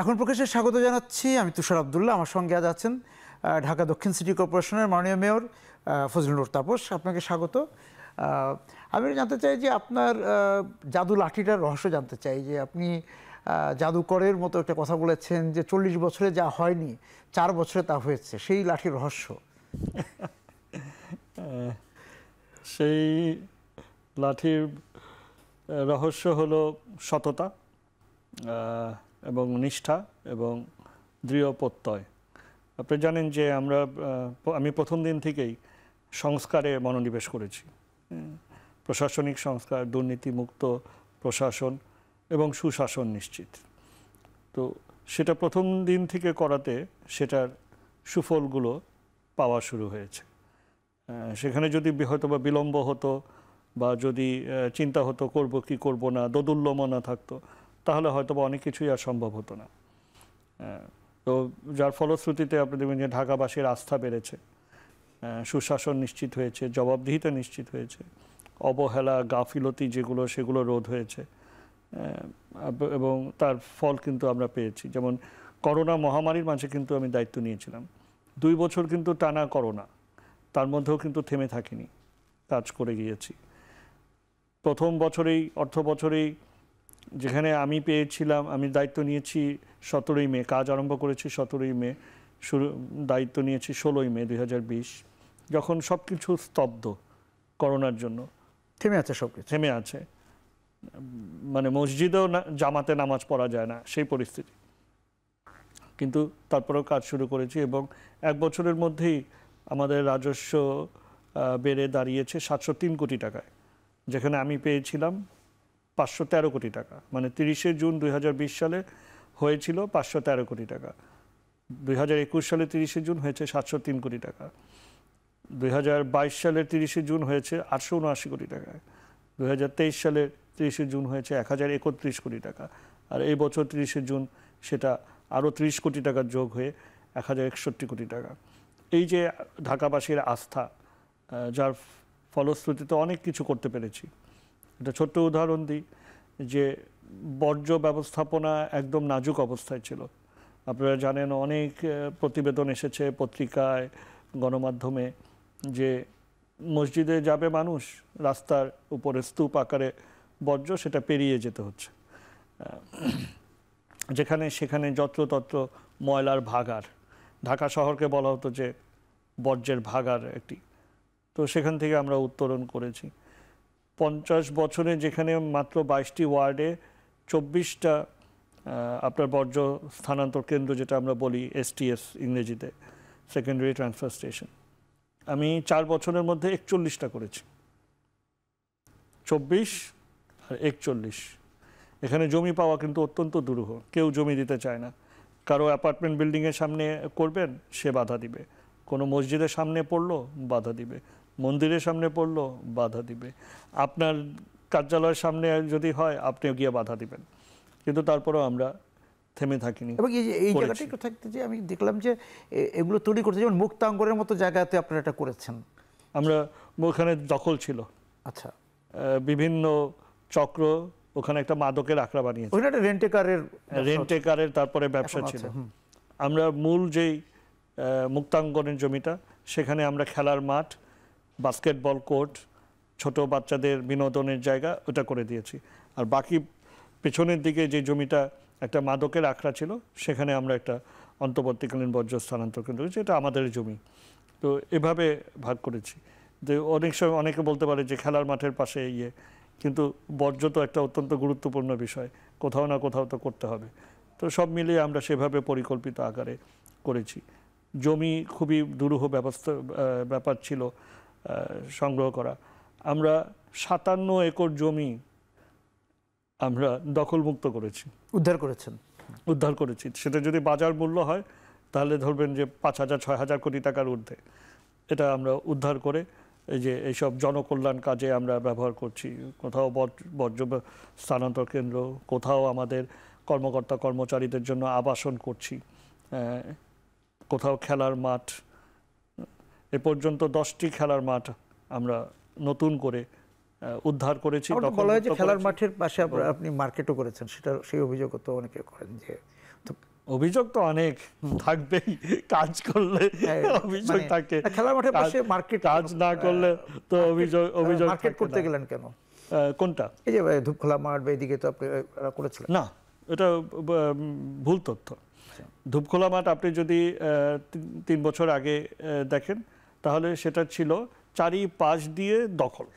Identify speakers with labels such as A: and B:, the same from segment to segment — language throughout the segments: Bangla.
A: এখন প্রকাশে স্বাগত জানাচ্ছি আমি তুষার আবদুল্লাহ আমার সঙ্গে আজ আছেন ঢাকা দক্ষিণ সিটি কর্পোরেশনের মাননীয় মেয়র ফজলুর তাপস আপনাকে স্বাগত আমি জানতে চাই যে আপনার জাদু লাঠিটার রহস্য জানতে চাই যে আপনি জাদুকরের মতো একটা কথা বলেছেন যে চল্লিশ বছরে যা হয়নি চার বছরে তা হয়েছে
B: সেই লাঠির রহস্য সেই লাঠির রহস্য হলো সততা এবং নিষ্ঠা এবং দৃঢ় প্রত্যয় আপনি জানেন যে আমরা আমি প্রথম দিন থেকেই সংস্কারে মনোনিবেশ করেছি হ্যাঁ, প্রশাসনিক সংস্কার দুর্নীতিমুক্ত প্রশাসন এবং সুশাসন নিশ্চিত তো সেটা প্রথম দিন থেকে করাতে সেটার সুফলগুলো পাওয়া শুরু হয়েছে সেখানে যদি হয়তো বা বিলম্ব হতো বা যদি চিন্তা হতো করব কি করব না দোদুল্যমনা থাকতো তাহলে হয়তো অনেক কিছুই আর সম্ভব হতো না হ্যাঁ, তো যার ফলশ্রুতিতে আপনি দেখবেন যে ঢাকাবাসীর আস্থা বেড়েছে হ্যাঁ, সুশাসন নিশ্চিত হয়েছে জবাবদিহিতা নিশ্চিত হয়েছে অবহেলা গাফিলতি যেগুলো সেগুলো রোধ হয়েছে হ্যাঁ, এবং তার ফল কিন্তু আমরা পেয়েছি যেমন করোনা মহামারীর মাঝে কিন্তু আমি দায়িত্ব নিয়েছিলাম দুই বছর কিন্তু টানা করোনা তার মধ্যেও কিন্তু থেমে থাকিনি কাজ করে গিয়েছি প্রথম বছরেই অর্থ বছরেই যেখানে আমি পেয়েছিলাম আমি দায়িত্ব নিয়েছি সতেরোই মে কাজ আরম্ভ করেছি সতেরোই মে শুরু দায়িত্ব নিয়েছি ষোলোই মে দুই যখন সব কিছু স্তব্ধ করোনার জন্য থেমে আছে সব কিছু থেমে আছে মানে মসজিদেও জামাতে নামাজ পড়া যায় না সেই পরিস্থিতি কিন্তু তারপরেও কাজ শুরু করেছি এবং এক বছরের মধ্যেই আমাদের রাজস্ব বেড়ে দাঁড়িয়েছে সাতশো তিন কোটি টাকায় যেখানে আমি পেয়েছিলাম পাঁচশো তেরো কোটি টাকা মানে তিরিশে জুন দুই সালে হয়েছিল পাঁচশো তেরো কোটি টাকা দুই সালে তিরিশে জুন হয়েছে সাতশো তিন কোটি টাকা দুই সালের তিরিশে জুন হয়েছে আটশো উনআশি কোটি টাকা দুই সালের তিরিশে জুন হয়েছে এক হাজার একত্রিশ কোটি টাকা আর এই বছর তিরিশে জুন সেটা আরও ত্রিশ কোটি টাকার যোগ হয়ে এক হাজার একষট্টি কোটি টাকা এই যে ঢাকাবাসীর আস্থা যার ফলশ্রুতিতে অনেক কিছু করতে পেরেছি একটা ছোট্ট উদাহরণ দিই যে বর্জ্য ব্যবস্থাপনা একদম নাজুক অবস্থায় ছিল আপনারা জানেন অনেক প্রতিবেদন এসেছে পত্রিকায় গণমাধ্যমে যে মসজিদে যাবে মানুষ রাস্তার উপরে স্তূপ আকারে বর্জ্য সেটা পেরিয়ে যেতে হচ্ছে যেখানে সেখানে যত্রতত্র ময়লার ভাগার ঢাকা শহরকে বলা হতো যে বর্জ্যের ভাগার একটি তো সেখান থেকে আমরা উত্তরণ করেছি পঞ্চাশ বছরে যেখানে মাত্র বাইশটি ওয়ার্ডে চব্বিশটা আপনার বর্জ্য স্থানান্তর কেন্দ্র যেটা আমরা বলি এসটিএস ইংরেজিতে সেকেন্ডারি ট্রান্সফার স্টেশন আমি চার বছরের মধ্যে একচল্লিশটা করেছি চব্বিশ আর একচল্লিশ এখানে জমি পাওয়া কিন্তু অত্যন্ত দুরূহ কেউ জমি দিতে চায় না কারো অ্যাপার্টমেন্ট বিল্ডিংয়ের সামনে করবেন সে বাধা দিবে কোনো মসজিদের সামনে পড়লো বাধা দিবে মন্দিরের সামনে পড়লো বাধা দিবে আপনার কার্যালয়ের সামনে যদি হয় আপনিও গিয়ে বাধা দিবেন কিন্তু তারপরেও আমরা থেমে থাকিনি এবং এই এই জায়গাটা একটু
A: থাকতে যে আমি দেখলাম যে এগুলো তৈরি করতে
B: যেমন মুক্তাঙ্গরের মতো জায়গাতে আপনারা এটা করেছেন আমরা ওখানে দখল ছিল আচ্ছা বিভিন্ন চক্র ওখানে একটা মাদকের আখড়া বানিয়েছে ওখানে রেন্টেকারের রেন্টেকারের তারপরে ব্যবসা ছিল আমরা মূল যেই মুক্তাঙ্গনের জমিটা সেখানে আমরা খেলার মাঠ বাস্কেটবল কোর্ট ছোট বাচ্চাদের বিনোদনের জায়গা ওটা করে দিয়েছি আর বাকি পেছনের দিকে যে জমিটা একটা মাদকের আখড়া ছিল সেখানে আমরা একটা অন্তর্বর্তীকালীন বর্জ্য স্থানান্তর কেন্দ্র করেছি এটা আমাদের জমি তো এভাবে ভাগ করেছি যে অনেক সময় অনেকে বলতে পারে যে খেলার মাঠের পাশে ইয়ে কিন্তু বর্জ্য তো একটা অত্যন্ত গুরুত্বপূর্ণ বিষয় কোথাও না কোথাও তো করতে হবে তো সব মিলিয়ে আমরা সেভাবে পরিকল্পিত আকারে করেছি জমি খুবই দুরূহ ব্যবস্থা ব্যাপার ছিল সংগ্রহ করা আমরা সাতান্ন একর জমি আমরা দখলমুক্ত করেছি উদ্ধার করেছেন উদ্ধার করেছি সেটা যদি বাজার মূল্য হয় তাহলে ধরবেন যে পাঁচ হাজার ছয় হাজার কোটি টাকার ঊর্ধ্বে এটা আমরা উদ্ধার করে এই যে এইসব জনকল্যাণ কাজে আমরা ব্যবহার করছি কোথাও বর্জ্য স্থানান্তর কেন্দ্র কোথাও আমাদের কর্মকর্তা কর্মচারীদের জন্য আবাসন করছি কোথাও খেলার মাঠ এ পর্যন্ত দশটি খেলার মাঠ আমরা নতুন করে উদ্ধার করেছি বলা হয় যে খেলার মাঠের পাশে আপনি
A: মার্কেটও করেছেন সেটা সেই অভিযোগও তো
B: অনেকে করেন যে অভিযোগ তো অনেক থাকবেই কাজ করলে হ্যাঁ, অভিযোগ মানে থাকে খেলার মাঠের পাশে মার্কেট কাজ না করলে তো অভিযোগ অভিযোগ মার্কেট করতে গেলেন কেন
A: কোনটা এই যে ধূপখোলা মাঠ বা এদিকে তো আপনি করেছিলেন না
B: এটা ভুল তথ্য আচ্ছা। ধূপখোলা মাঠ আপনি যদি তিন বছর আগে দেখেন তাহলে সেটা ছিল চারিপাশ দিয়ে দখল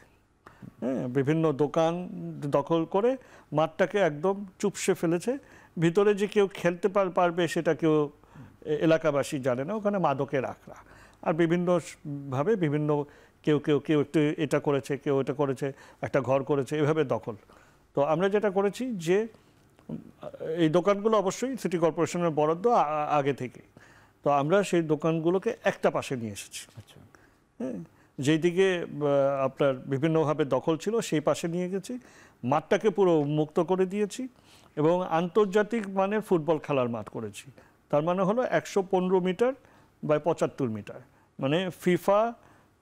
B: হ্যাঁ বিভিন্ন দোকান দখল করে মাঠটাকে একদম চুপসে ফেলেছে ভিতরে যে কেউ খেলতে পারবে সেটা কেউ এলাকাবাসী জানে না ওখানে মাদকের আখড়া আর বিভিন্নভাবে বিভিন্ন কেউ কেউ কেউ একটু এটা করেছে কেউ এটা করেছে একটা ঘর করেছে এভাবে দখল তো আমরা যেটা করেছি যে এই দোকানগুলো অবশ্যই সিটি কর্পোরেশনের বরাদ্দ আগে থেকে তো আমরা সেই দোকানগুলোকে একটা পাশে নিয়ে এসেছি আচ্ছা হ্যাঁ যেদিকে আপনার বিভিন্নভাবে দখল ছিল সেই পাশে নিয়ে গেছি মাঠটাকে পুরো মুক্ত করে দিয়েছি এবং আন্তর্জাতিক মানের ফুটবল খেলার মাঠ করেছি তার মানে হলো একশো পনেরো মিটার বা পঁচাত্তর মিটার মানে ফিফা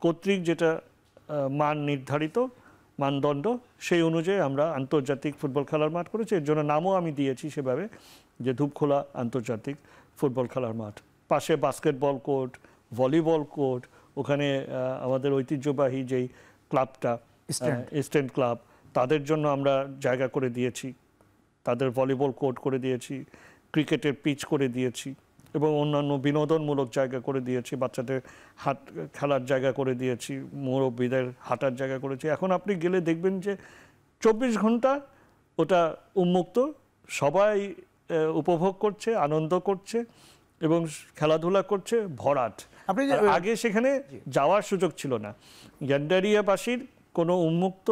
B: কর্তৃক যেটা মান নির্ধারিত মানদণ্ড সেই অনুযায়ী আমরা আন্তর্জাতিক ফুটবল খেলার মাঠ করেছি এর জন্য নামও আমি দিয়েছি সেভাবে যে ধূপখোলা আন্তর্জাতিক ফুটবল খেলার মাঠ পাশে বাস্কেটবল কোর্ট ভলিবল কোর্ট ওখানে আমাদের ঐতিহ্যবাহী যেই ক্লাবটা স্ট্যান্ড ক্লাব তাদের জন্য আমরা জায়গা করে দিয়েছি তাদের ভলিবল কোর্ট করে দিয়েছি ক্রিকেটের পিচ করে দিয়েছি এবং অন্যান্য বিনোদনমূলক জায়গা করে দিয়েছি বাচ্চাদের হাট খেলার জায়গা করে দিয়েছি মুরব্বীদের হাঁটার জায়গা করেছি এখন আপনি গেলে দেখবেন যে চব্বিশ ঘন্টা ওটা উন্মুক্ত সবাই উপভোগ করছে আনন্দ করছে এবং খেলাধুলা করছে ভরাট আপনি আগে সেখানে যাওয়ার সুযোগ ছিল না গ্যান্ডারিয়াবাসীর কোনো উন্মুক্ত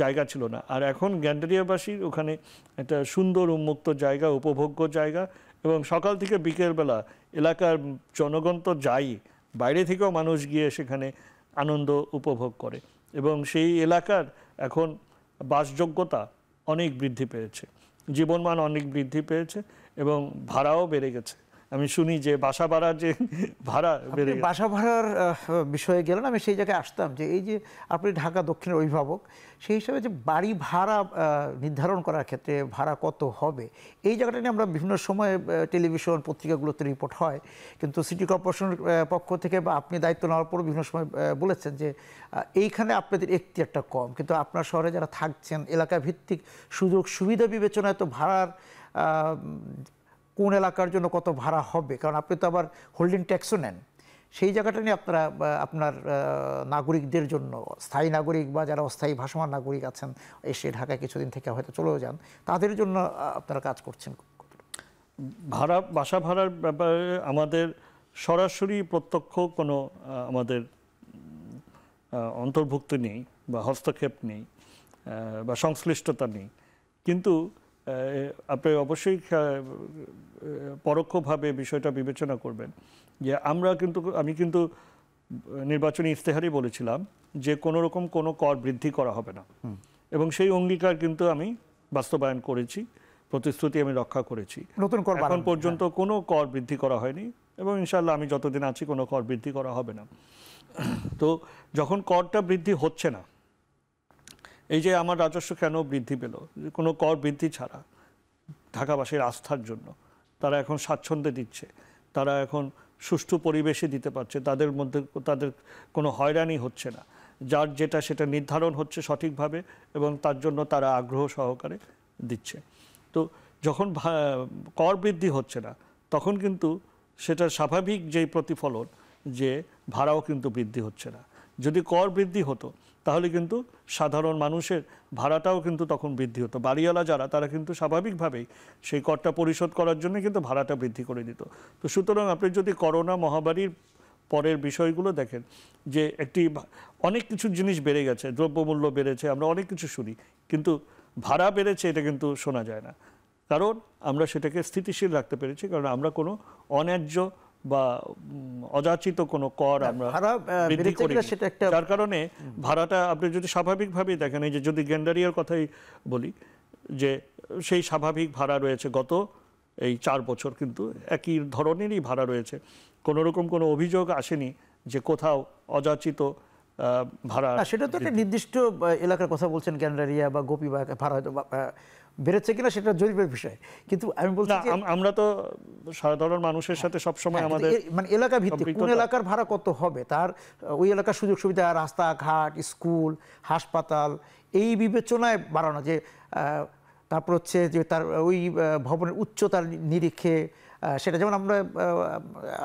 B: জায়গা ছিল না আর এখন গ্যান্ডারিয়াবাসীর ওখানে একটা সুন্দর উন্মুক্ত জায়গা উপভোগ্য জায়গা এবং সকাল থেকে বিকেলবেলা এলাকার জনগণ তো যাই বাইরে থেকেও মানুষ গিয়ে সেখানে আনন্দ উপভোগ করে এবং সেই এলাকার এখন বাসযোগ্যতা অনেক বৃদ্ধি পেয়েছে জীবনমান অনেক বৃদ্ধি পেয়েছে এবং ভাড়াও বেড়ে গেছে আমি শুনি যে বাসা ভাড়ার যে ভাড়া বেড়ে
A: বাসা ভাড়ার বিষয়ে গেলেন আমি সেই জায়গায় আসতাম যে এই যে আপনি ঢাকা দক্ষিণের অভিভাবক সেই হিসাবে যে বাড়ি ভাড়া নির্ধারণ করার ক্ষেত্রে ভাড়া কত হবে এই জায়গাটা নিয়ে আমরা বিভিন্ন সময় টেলিভিশন পত্রিকাগুলোতে রিপোর্ট হয় কিন্তু সিটি কর্পোরেশনের পক্ষ থেকে বা আপনি দায়িত্ব নেওয়ার পর বিভিন্ন সময় বলেছেন যে এইখানে আপনাদের একটি একটা কম কিন্তু আপনার শহরে যারা থাকছেন এলাকা ভিত্তিক সুযোগ সুবিধা বিবেচনায় তো ভাড়ার কোন এলাকার জন্য কত ভাড়া হবে কারণ আপনি তো আবার হোল্ডিং ট্যাক্সও নেন সেই জায়গাটা নিয়ে আপনারা আপনার নাগরিকদের জন্য স্থায়ী নাগরিক বা যারা অস্থায়ী ভাসমান নাগরিক আছেন এসে ঢাকায় কিছুদিন থেকে হয়তো চলেও যান তাদের জন্য আপনারা কাজ করছেন
B: ভাড়া বাসা ভাড়ার ব্যাপারে আমাদের সরাসরি প্রত্যক্ষ কোনো আমাদের অন্তর্ভুক্ত নেই বা হস্তক্ষেপ নেই বা সংশ্লিষ্টতা নেই কিন্তু আপনি অবশ্যই পরোক্ষভাবে বিষয়টা বিবেচনা করবেন যে আমরা কিন্তু আমি কিন্তু নির্বাচনী ইশতেহারই বলেছিলাম যে কোনো রকম কোনো কর বৃদ্ধি করা হবে না এবং সেই অঙ্গীকার কিন্তু আমি বাস্তবায়ন করেছি প্রতিশ্রুতি আমি রক্ষা করেছি নতুন কর এখন পর্যন্ত হ্যাঁ। কোনো কর বৃদ্ধি করা হয়নি এবং ইনশাল্লাহ আমি যতদিন আছি কোনো কর বৃদ্ধি করা হবে না তো যখন করটা বৃদ্ধি হচ্ছে না এই যে আমার রাজস্ব কেন বৃদ্ধি পেল কোনো কর বৃদ্ধি ছাড়া ঢাকাবাসীর আস্থার জন্য তারা এখন স্বাচ্ছন্দ্যে দিচ্ছে তারা এখন সুষ্ঠু পরিবেশে দিতে পারছে তাদের মধ্যে তাদের কোনো হয়রানি হচ্ছে না যার যেটা সেটা নির্ধারণ হচ্ছে সঠিকভাবে এবং তার জন্য তারা আগ্রহ সহকারে দিচ্ছে তো যখন কর বৃদ্ধি হচ্ছে না তখন কিন্তু সেটা স্বাভাবিক যেই প্রতিফলন যে ভাড়াও কিন্তু বৃদ্ধি হচ্ছে না যদি কর বৃদ্ধি হতো তাহলে কিন্তু সাধারণ মানুষের ভাড়াটাও কিন্তু তখন বৃদ্ধি হতো বাড়িওয়ালা যারা তারা কিন্তু স্বাভাবিকভাবেই সেই করটা পরিশোধ করার জন্য কিন্তু ভাড়াটা বৃদ্ধি করে দিত তো সুতরাং আপনি যদি করোনা মহামারীর পরের বিষয়গুলো দেখেন যে একটি অনেক কিছু জিনিস বেড়ে গেছে দ্রব্যমূল্য বেড়েছে আমরা অনেক কিছু শুনি কিন্তু ভাড়া বেড়েছে এটা কিন্তু শোনা যায় না কারণ আমরা সেটাকে স্থিতিশীল রাখতে পেরেছি কারণ আমরা কোনো অন্যায্য বা অযাচিত কোনো কর আমরা বৃদ্ধি করি যার কারণে ভাড়াটা আপনি যদি স্বাভাবিকভাবেই দেখেন এই যে যদি গেন্ডারিয়ার কথাই বলি যে সেই স্বাভাবিক ভাড়া রয়েছে গত এই চার বছর কিন্তু একই ধরনেরই ভাড়া রয়েছে কোনো রকম কোনো অভিযোগ আসেনি যে কোথাও অযাচিত ভাড়া সেটা তো একটা
A: নির্দিষ্ট এলাকার কথা বলছেন গ্যান্ডারিয়া বা গোপী ভাড়া হয়তো বেড়েছে কিনা সেটা জরিপের বিষয় কিন্তু আমি
B: বলছি আমরা তো সাধারণ মানুষের সাথে হ্যাঁ, সব সময় হ্যাঁ, আমাদের মানে এলাকা ভিত্তিক কোন এলাকার
A: ভাড়া কত হবে তার ওই এলাকার সুযোগ সুবিধা রাস্তাঘাট স্কুল হাসপাতাল এই বিবেচনায় বাড়ানো যে তারপর হচ্ছে যে তার ওই ভবনের উচ্চতার নিরিখে সেটা যেমন আমরা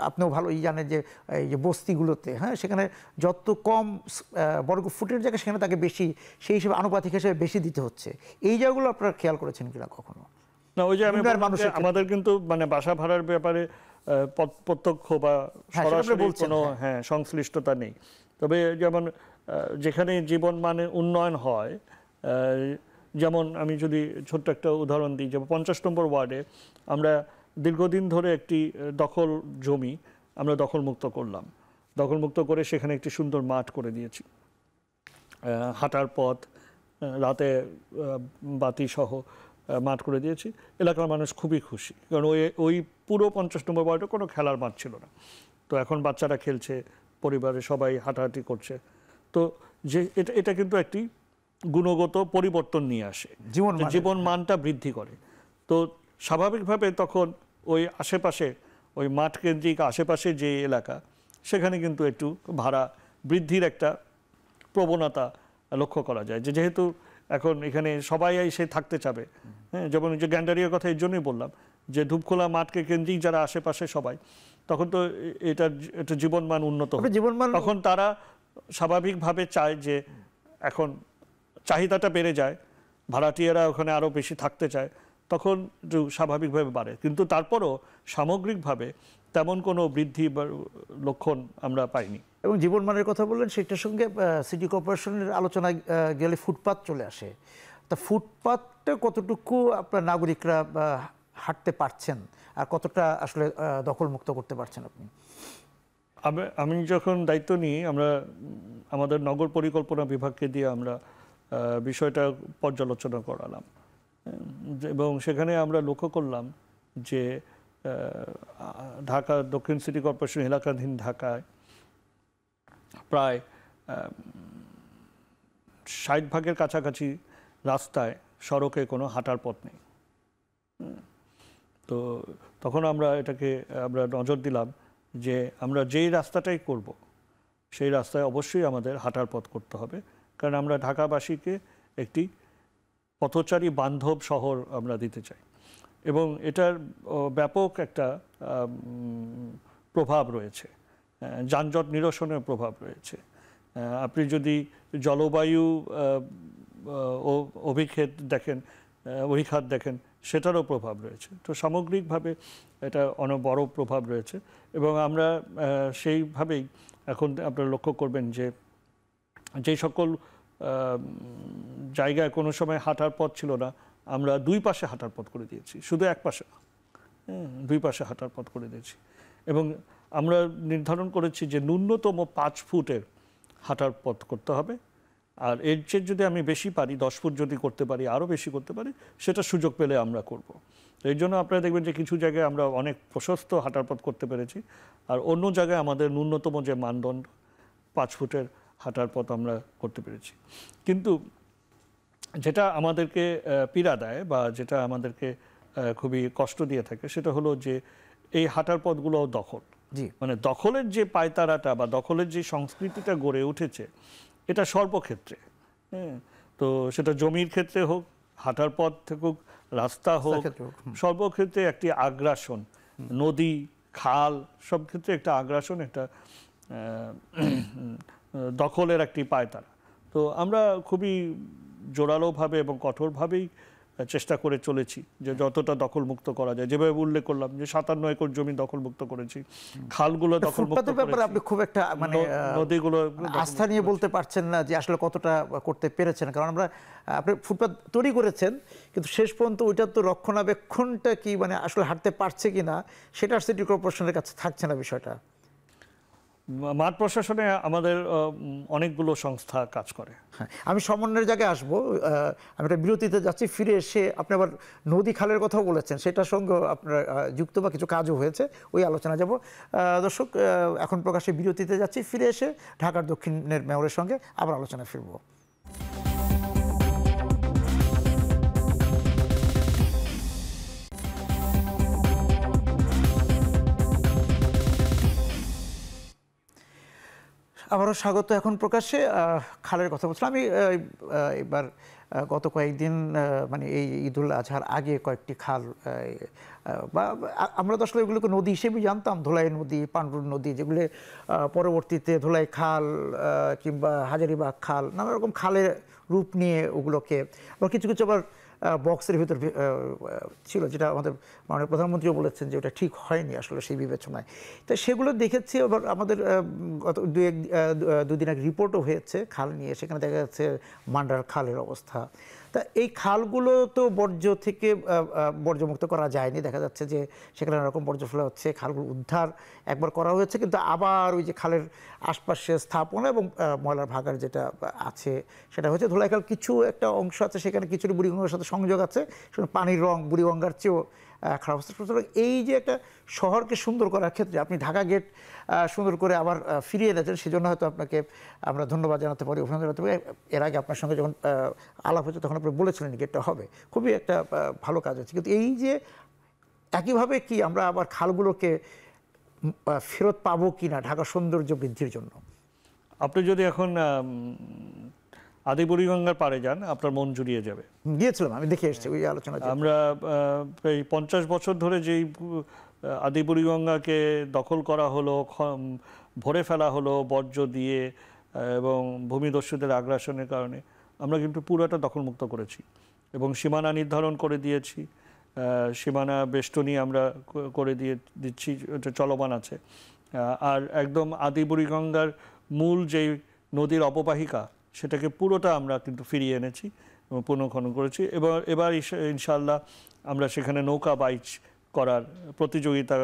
A: আপনিও ভালোই জানেন যে এই যে বস্তিগুলোতে হ্যাঁ সেখানে যত কম ফুটের জায়গায় সেখানে তাকে বেশি সেই হিসেবে
B: আনুপাতিক হিসেবে বেশি দিতে হচ্ছে এই জায়গাগুলো আপনারা খেয়াল করেছেন কিনা কখনো না ওই যে আমি আমাদের কিন্তু মানে বাসা ভাড়ার ব্যাপারে প্রত্যক্ষ বা হ্যাঁ, সরাসরি হ্যাঁ।, হ্যাঁ সংশ্লিষ্টতা নেই তবে যেমন যেখানে জীবন মানে উন্নয়ন হয় যেমন আমি যদি ছোট্ট একটা উদাহরণ দিই যেমন পঞ্চাশ নম্বর ওয়ার্ডে আমরা দীর্ঘদিন ধরে একটি দখল জমি আমরা দখলমুক্ত করলাম দখলমুক্ত করে সেখানে একটি সুন্দর মাঠ করে দিয়েছি হাঁটার পথ রাতে বাতি সহ মাঠ করে দিয়েছি এলাকার মানুষ খুবই খুশি কারণ ওই ওই পুরো পঞ্চাশ নম্বর ওয়ার্ডে কোনো খেলার মাঠ ছিল না তো এখন বাচ্চারা খেলছে পরিবারে সবাই হাঁটাহাঁটি করছে তো যে এটা এটা কিন্তু একটি গুণগত পরিবর্তন নিয়ে আসে জীবন মানে। জীবন মানটা বৃদ্ধি করে তো স্বাভাবিকভাবে তখন ওই আশেপাশে ওই মাঠ কেন্দ্রিক আশেপাশে যে এলাকা সেখানে কিন্তু একটু ভাড়া বৃদ্ধির একটা প্রবণতা লক্ষ্য করা যায় যে যেহেতু এখন এখানে সবাই এসে থাকতে চাবে হ্যাঁ যেমন যে গ্যান্ডারিয়ার কথা এর জন্যই বললাম যে ধূপখোলা মাঠকে কেন্দ্রিক যারা আশেপাশে সবাই তখন তো এটার একটা জীবনমান উন্নত হবে জীবনমান তখন তারা স্বাভাবিকভাবে চায় যে এখন চাহিদাটা বেড়ে যায় ভাড়াটিয়ারা ওখানে আরও বেশি থাকতে চায় তখন একটু স্বাভাবিকভাবে বাড়ে কিন্তু তারপরও সামগ্রিকভাবে তেমন কোনো বৃদ্ধি বা লক্ষণ আমরা পাইনি
A: এবং জীবনমানের কথা বললেন সেটার সঙ্গে সিটি কর্পোরেশনের আলোচনা গেলে ফুটপাত চলে আসে তা ফুটপাথটা কতটুকু আপনার নাগরিকরা হাঁটতে পারছেন আর কতটা আসলে দখলমুক্ত করতে পারছেন আপনি
B: আমি যখন দায়িত্ব নিই আমরা আমাদের নগর পরিকল্পনা বিভাগকে দিয়ে আমরা বিষয়টা পর্যালোচনা করালাম এবং সেখানে আমরা লক্ষ্য করলাম যে ঢাকা দক্ষিণ সিটি কর্পোরেশন এলাকাধীন ঢাকায় প্রায় ষাট ভাগের কাছাকাছি রাস্তায় সড়কে কোনো হাঁটার পথ নেই তো তখন আমরা এটাকে আমরা নজর দিলাম যে আমরা যেই রাস্তাটাই করব সেই রাস্তায় অবশ্যই আমাদের হাঁটার পথ করতে হবে কারণ আমরা ঢাকাবাসীকে একটি পথচারী বান্ধব শহর আমরা দিতে চাই এবং এটার ব্যাপক একটা প্রভাব রয়েছে যানজট নিরসনের প্রভাব রয়েছে আপনি যদি জলবায়ু ও অভিক্ষেদ দেখেন অভিখাত দেখেন সেটারও প্রভাব রয়েছে তো সামগ্রিকভাবে এটা অনেক বড় প্রভাব রয়েছে এবং আমরা সেইভাবেই এখন আপনারা লক্ষ্য করবেন যে যে সকল জায়গায় কোনো সময় হাঁটার পথ ছিল না আমরা দুই পাশে হাঁটার পথ করে দিয়েছি শুধু এক পাশে হ্যাঁ, দুই পাশে হাঁটার পথ করে দিয়েছি এবং আমরা নির্ধারণ করেছি যে ন্যূনতম পাঁচ ফুটের হাঁটার পথ করতে হবে আর এর চেয়ে যদি আমি বেশি পারি দশ ফুট যদি করতে পারি আরও বেশি করতে পারি সেটা সুযোগ পেলে আমরা করব। এর জন্য আপনারা দেখবেন যে কিছু জায়গায় আমরা অনেক প্রশস্ত হাঁটার পথ করতে পেরেছি আর অন্য জায়গায় আমাদের ন্যূনতম যে মানদণ্ড পাঁচ ফুটের হাঁটার পথ আমরা করতে পেরেছি কিন্তু যেটা আমাদেরকে পীড়া দেয় বা যেটা আমাদেরকে খুবই কষ্ট দিয়ে থাকে সেটা হলো যে এই হাঁটার পথগুলোও দখল জি মানে দখলের যে পায়তারাটা বা দখলের যে সংস্কৃতিটা গড়ে উঠেছে এটা সর্বক্ষেত্রে হ্যাঁ তো সেটা জমির ক্ষেত্রে হোক হাঁটার পথ হোক রাস্তা হোক সর্বক্ষেত্রে একটি আগ্রাসন নদী খাল সব ক্ষেত্রে একটা আগ্রাসন একটা দখলের একটি পায়তারা তো আমরা খুবই জোরালোভাবে এবং কঠোরভাবেই চেষ্টা করে চলেছি যে যতটা দখলমুক্ত করা যায় যেভাবে উল্লেখ করলাম যে সাতান্ন একর জমি দখলমুক্ত করেছি খালগুলো দখলমুক্ত ব্যাপারে আপনি খুব
A: একটা মানে নদীগুলো আস্থা নিয়ে বলতে পারছেন না যে আসলে কতটা করতে পেরেছেন কারণ আমরা আপনি ফুটপাত তৈরি করেছেন কিন্তু শেষ পর্যন্ত ওইটার তো রক্ষণাবেক্ষণটা কি মানে আসলে হাঁটতে পারছে কি না সেটা সিটি কর্পোরেশনের কাছে থাকছে না বিষয়টা
B: মাঠ প্রশাসনে আমাদের অনেকগুলো সংস্থা কাজ করে হ্যাঁ আমি সমন্বয়ের জায়গায়
A: আসবো আমি একটা বিরতিতে যাচ্ছি ফিরে এসে আপনি আবার নদী খালের কথাও বলেছেন সেটার সঙ্গে আপনার যুক্ত বা কিছু কাজও হয়েছে ওই আলোচনা যাব দর্শক এখন প্রকাশ্যে বিরতিতে যাচ্ছি ফিরে এসে ঢাকার দক্ষিণের মেয়রের সঙ্গে আবার আলোচনা ফিরবো আমারও স্বাগত এখন প্রকাশ্যে খালের কথা বলছিলাম আমি এবার গত কয়েকদিন মানে এই ঈদুল আজহার আগে কয়েকটি খাল বা আমরা তো আসলে এগুলোকে নদী হিসেবেই জানতাম ধোলাই নদী পান্ডুর নদী যেগুলো পরবর্তীতে ধোলাই খাল কিংবা হাজারিবাগ খাল নানা রকম খালের রূপ নিয়ে ওগুলোকে আবার কিছু কিছু আবার বক্সের ভিতর ছিল যেটা আমাদের মাননীয় প্রধানমন্ত্রীও বলেছেন যে ওটা ঠিক হয়নি আসলে সেই বিবেচনায় তা সেগুলো দেখেছি এবার আমাদের গত দু এক দুদিন আগে রিপোর্টও হয়েছে খাল নিয়ে সেখানে দেখা যাচ্ছে মান্ডার খালের অবস্থা তা এই খালগুলো তো বর্জ্য থেকে বর্জ্যমুক্ত করা যায়নি দেখা যাচ্ছে যে সেখানে রকম বর্জ্য ফেলা হচ্ছে খালগুলো উদ্ধার একবার করা হয়েছে কিন্তু আবার ওই যে খালের আশপাশে স্থাপনা এবং ময়লার ভাগার যেটা আছে সেটা হচ্ছে ধুলাইখাল কিছু একটা অংশ আছে সেখানে কিছুটা বুড়িগঙ্গার সাথে সংযোগ আছে সেখানে পানির রং বুড়িগঙ্গার চেয়েও খারাপ অবস্থা সুতরাং এই যে একটা শহরকে সুন্দর করার ক্ষেত্রে আপনি ঢাকা গেট সুন্দর করে আবার ফিরিয়ে এনেছেন সেজন্য হয়তো আপনাকে আমরা ধন্যবাদ জানাতে পারি অভিনন্দন জানাতে পারি এর আগে আপনার সঙ্গে যখন আলাপ হয়েছে তখন আপনি বলেছিলেন গেটটা হবে খুবই একটা ভালো কাজ হচ্ছে কিন্তু এই যে একইভাবে কি আমরা আবার খালগুলোকে ফেরত পাবো কি না ঢাকার সৌন্দর্য
B: বৃদ্ধির জন্য আপনি যদি এখন আদি বুড়িগঙ্গার পারে যান আপনার মন জুড়িয়ে যাবে
A: গিয়েছিলাম আমি দেখে এসেছি ওই আলোচনা
B: আমরা প্রায় পঞ্চাশ বছর ধরে যেই আদি বুড়িগঙ্গাকে দখল করা হলো ভরে ফেলা হলো বর্জ্য দিয়ে এবং ভূমিদস্যুদের আগ্রাসনের কারণে আমরা কিন্তু পুরোটা দখলমুক্ত করেছি এবং সীমানা নির্ধারণ করে দিয়েছি সীমানা বেষ্টনী আমরা করে দিয়ে দিচ্ছি চলমান আছে আর একদম আদি বুড়িগঙ্গার মূল যেই নদীর অববাহিকা সেটাকে পুরোটা আমরা কিন্তু ফিরিয়ে এনেছি এবং পুনঃখনন করেছি এবং এবার ইনশাল্লাহ আমরা সেখানে নৌকা বাইচ করার প্রতিযোগিতা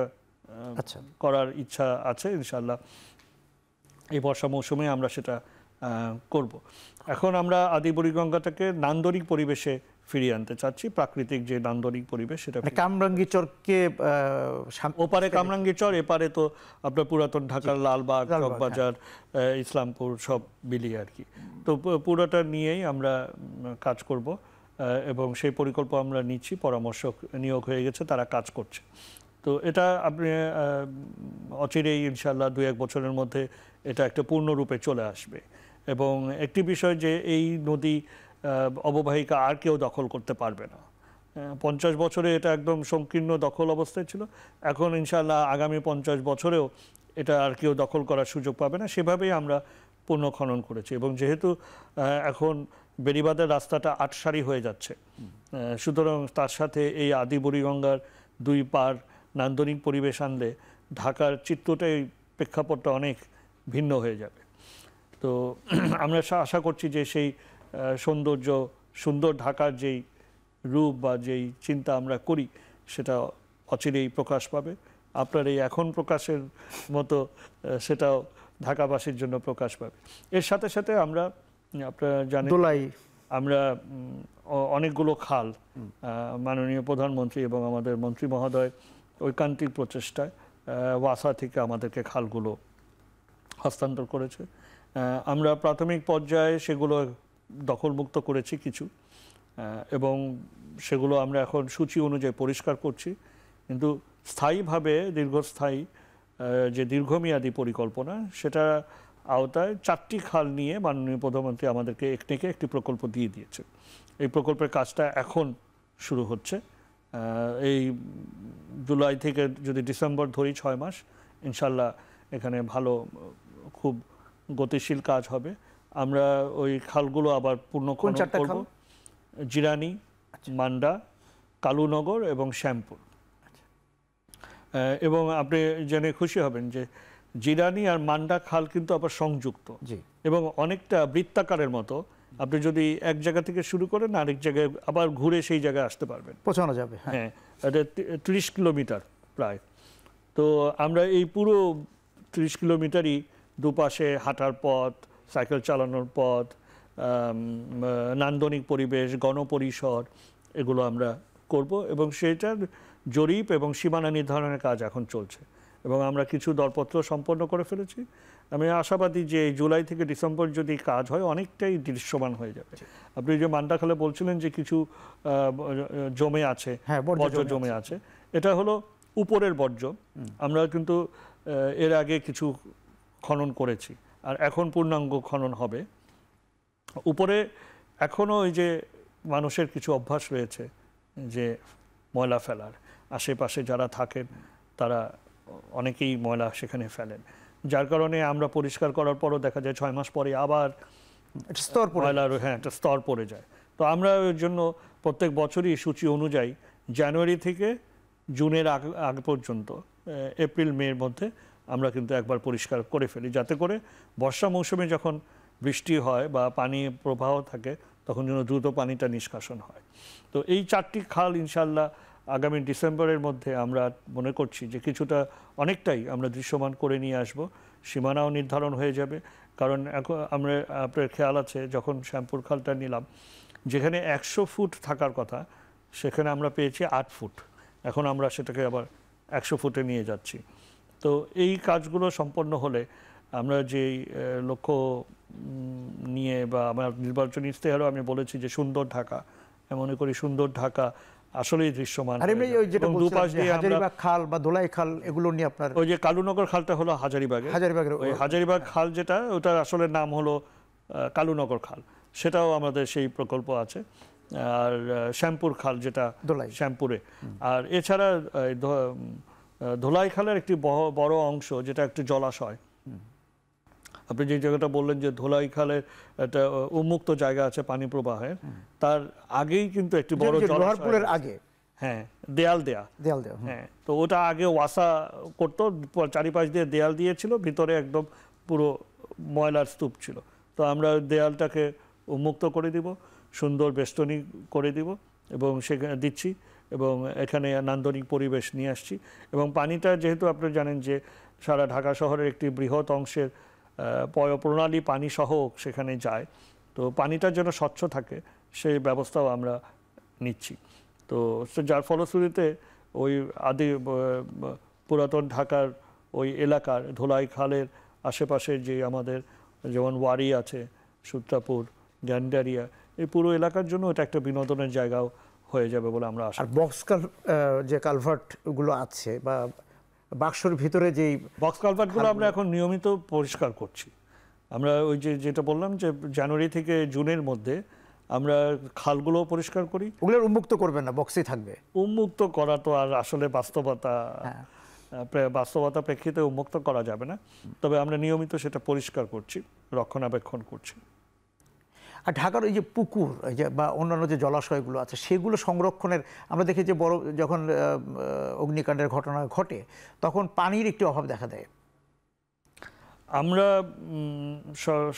B: আচ্ছা করার ইচ্ছা আছে ইনশাল্লাহ এই বর্ষা মৌসুমে আমরা সেটা করব এখন আমরা আদি বুড়িগঙ্গাটাকে নান্দরিক পরিবেশে ফিরিয়ে আনতে চাচ্ছি প্রাকৃতিক যে নান্দনিক পরিবেশ সেটা মানে কামরাঙ্গি চরকে ওপারে কামরাঙ্গি চর এপারে তো আপনার পুরাতন ঢাকার লালবাগ চকবাজার হ্যাঁ। ইসলামপুর সব মিলিয়ে আর কি তো পুরোটা নিয়েই আমরা কাজ করব এবং সেই পরিকল্প আমরা নিচ্ছি পরামর্শক নিয়োগ হয়ে গেছে তারা কাজ করছে তো এটা আপনি অচিরেই ইনশাল্লাহ দু এক বছরের মধ্যে এটা একটা পূর্ণরূপে চলে আসবে এবং একটি বিষয় যে এই নদী অববাহিকা আর কেউ দখল করতে পারবে না পঞ্চাশ বছরে এটা একদম সংকীর্ণ দখল অবস্থায় ছিল এখন ইনশাল্লাহ আগামী পঞ্চাশ বছরেও এটা আর কেউ দখল করার সুযোগ পাবে না সেভাবেই আমরা খনন করেছি এবং যেহেতু এখন বেরিবাদের রাস্তাটা আটসারি হয়ে যাচ্ছে সুতরাং তার সাথে এই আদি বুড়িগঙ্গার দুই পার নান্দনিক পরিবেশ আনলে ঢাকার চিত্রটাই প্রেক্ষাপটটা অনেক ভিন্ন হয়ে যাবে তো আমরা আশা করছি যে সেই সৌন্দর্য সুন্দর ঢাকার যেই রূপ বা যেই চিন্তা আমরা করি সেটা অচিরেই প্রকাশ পাবে আপনার এই এখন প্রকাশের মতো সেটাও ঢাকাবাসীর জন্য প্রকাশ পাবে এর সাথে সাথে আমরা আপনারা জানেন দোলাই আমরা অনেকগুলো খাল মাননীয় প্রধানমন্ত্রী এবং আমাদের মন্ত্রী মহোদয় ঐকান্তিক প্রচেষ্টায় ওয়াসা থেকে আমাদেরকে খালগুলো হস্তান্তর করেছে আমরা প্রাথমিক পর্যায়ে সেগুলো দখলমুক্ত করেছি কিছু এবং সেগুলো আমরা এখন সূচি অনুযায়ী পরিষ্কার করছি কিন্তু স্থায়ীভাবে দীর্ঘস্থায়ী যে দীর্ঘমেয়াদী পরিকল্পনা সেটা আওতায় চারটি খাল নিয়ে মাননীয় প্রধানমন্ত্রী আমাদেরকে একটিকে একটি প্রকল্প দিয়ে দিয়েছে এই প্রকল্পের কাজটা এখন শুরু হচ্ছে এই জুলাই থেকে যদি ডিসেম্বর ধরি ছয় মাস ইনশাল্লাহ এখানে ভালো খুব গতিশীল কাজ হবে আমরা ওই খালগুলো আবার পূর্ণ করবো জিরানি আচ্ছা। মান্ডা কালুনগর এবং শ্যামপুর আচ্ছা। এবং আপনি জেনে খুশি হবেন যে জিরানি আর মান্ডা খাল কিন্তু আবার সংযুক্ত এবং অনেকটা বৃত্তাকারের মতো আপনি যদি এক জায়গা থেকে শুরু করেন আরেক জায়গায় আবার ঘুরে সেই জায়গায় আসতে পারবেন পৌঁছানো যাবে হ্যাঁ, হ্যাঁ এটা ত্রিশ কিলোমিটার প্রায় তো আমরা এই পুরো ত্রিশ কিলোমিটারই দুপাশে হাঁটার পথ সাইকেল চালানোর পথ নান্দনিক পরিবেশ গণপরিসর এগুলো আমরা করব এবং সেটার জরিপ এবং সীমানা নির্ধারণের কাজ এখন চলছে এবং আমরা কিছু দরপত্র সম্পন্ন করে ফেলেছি আমি আশাবাদী যে জুলাই থেকে ডিসেম্বর যদি কাজ হয় অনেকটাই দৃশ্যমান হয়ে যাবে আপনি যে মান্ডাখালে বলছিলেন যে কিছু জমে আছে হ্যাঁ, বর্জ্য জমে আছে এটা হলো উপরের বর্জ্য আমরা কিন্তু এর আগে কিছু খনন করেছি আর এখন পূর্ণাঙ্গ খনন হবে উপরে এখনও ওই যে মানুষের কিছু অভ্যাস রয়েছে যে ময়লা ফেলার আশেপাশে যারা থাকেন তারা অনেকেই ময়লা সেখানে ফেলেন যার কারণে আমরা পরিষ্কার করার পরও দেখা যায় ছয় মাস পরে আবার স্তর ময়লার হ্যাঁ একটা স্তর পড়ে যায় তো আমরা ওই জন্য প্রত্যেক বছরই সূচি অনুযায়ী জানুয়ারি থেকে জুনের আগ আগ পর্যন্ত এপ্রিল মের মধ্যে আমরা কিন্তু একবার পরিষ্কার করে ফেলি যাতে করে বর্ষা মৌসুমে যখন বৃষ্টি হয় বা পানি প্রবাহ থাকে তখন যেন দ্রুত পানিটা নিষ্কাশন হয় তো এই চারটি খাল ইনশাল্লাহ আগামী ডিসেম্বরের মধ্যে আমরা মনে করছি যে কিছুটা অনেকটাই আমরা দৃশ্যমান করে নিয়ে আসব সীমানাও নির্ধারণ হয়ে যাবে কারণ এখন আমরা আপনার খেয়াল আছে যখন শ্যাম্পুর খালটা নিলাম যেখানে একশো ফুট থাকার কথা সেখানে আমরা পেয়েছি আট ফুট এখন আমরা সেটাকে আবার একশো ফুটে নিয়ে যাচ্ছি তো এই কাজগুলো সম্পন্ন হলে আমরা যে লক্ষ্য নিয়ে বা আমার নির্বাচনী ইশতেহারও আমি বলেছি যে সুন্দর ঢাকা আমি মনে করি সুন্দর ঢাকা আসলেই দৃশ্যমান ওই
A: খাল বা খাল এগুলো নিয়ে আপনার ওই
B: যে কালুনগর খালটা হলো হাজারিবাগের হাজারিবাগের ওই হাজারিবাগ খাল যেটা ওটার আসলে নাম হলো কালুনগর খাল সেটাও আমাদের সেই প্রকল্প আছে আর শ্যামপুর খাল যেটা শ্যামপুরে আর এছাড়া ধোলাই খালের একটি বড় অংশ যেটা একটি জলাশয় আপনি যে জায়গাটা বললেন যে ধোলাই ধোলাইখালের একটা উন্মুক্ত জায়গা আছে পানি প্রবাহের তার আগেই কিন্তু একটি বড় জলাশয়ের আগে হ্যাঁ দেয়াল দেয়া দেয়াল দেয়া হ্যাঁ তো ওটা আগে ওয়াসা করতো চারিপাশ দিয়ে দেয়াল দিয়েছিল ভিতরে একদম পুরো ময়লার স্তূপ ছিল তো আমরা দেয়ালটাকে উন্মুক্ত করে দিব সুন্দর বেষ্টনী করে দিব এবং সেখানে দিচ্ছি এবং এখানে নান্দনিক পরিবেশ নিয়ে আসছি এবং পানিটা যেহেতু আপনি জানেন যে সারা ঢাকা শহরের একটি বৃহৎ অংশের পানি পানিসহ সেখানে যায় তো পানিটা যেন স্বচ্ছ থাকে সেই ব্যবস্থাও আমরা নিচ্ছি তো যার ফলশ্রুতিতে ওই আদি পুরাতন ঢাকার ওই এলাকার ধোলাই খালের আশেপাশে যে আমাদের যেমন ওয়ারি আছে সূত্রাপুর গ্যান্ডারিয়া এই পুরো এলাকার জন্য এটা একটা বিনোদনের জায়গাও হয়ে যাবে বলে আমরা আশা আর বক্স কাল যে কালভার্টগুলো আছে বা বাক্সর ভিতরে যেই বক্স কালভার্টগুলো আমরা এখন নিয়মিত পরিষ্কার করছি আমরা ওই যে যেটা বললাম যে জানুয়ারি থেকে জুনের মধ্যে আমরা খালগুলো পরিষ্কার করি ওগুলো উন্মুক্ত করবেন না বক্সই থাকবে উন্মুক্ত করা তো আর আসলে বাস্তবতা হ্যাঁ। বাস্তবতা প্রেক্ষিতে উন্মুক্ত করা যাবে না তবে আমরা নিয়মিত সেটা পরিষ্কার করছি রক্ষণাবেক্ষণ করছি আর ঢাকার ওই যে পুকুর ওই যে
A: বা অন্যান্য যে জলাশয়গুলো আছে সেগুলো সংরক্ষণের আমরা দেখি যে বড় যখন অগ্নিকাণ্ডের
B: ঘটনা ঘটে তখন পানির একটি অভাব দেখা দেয় আমরা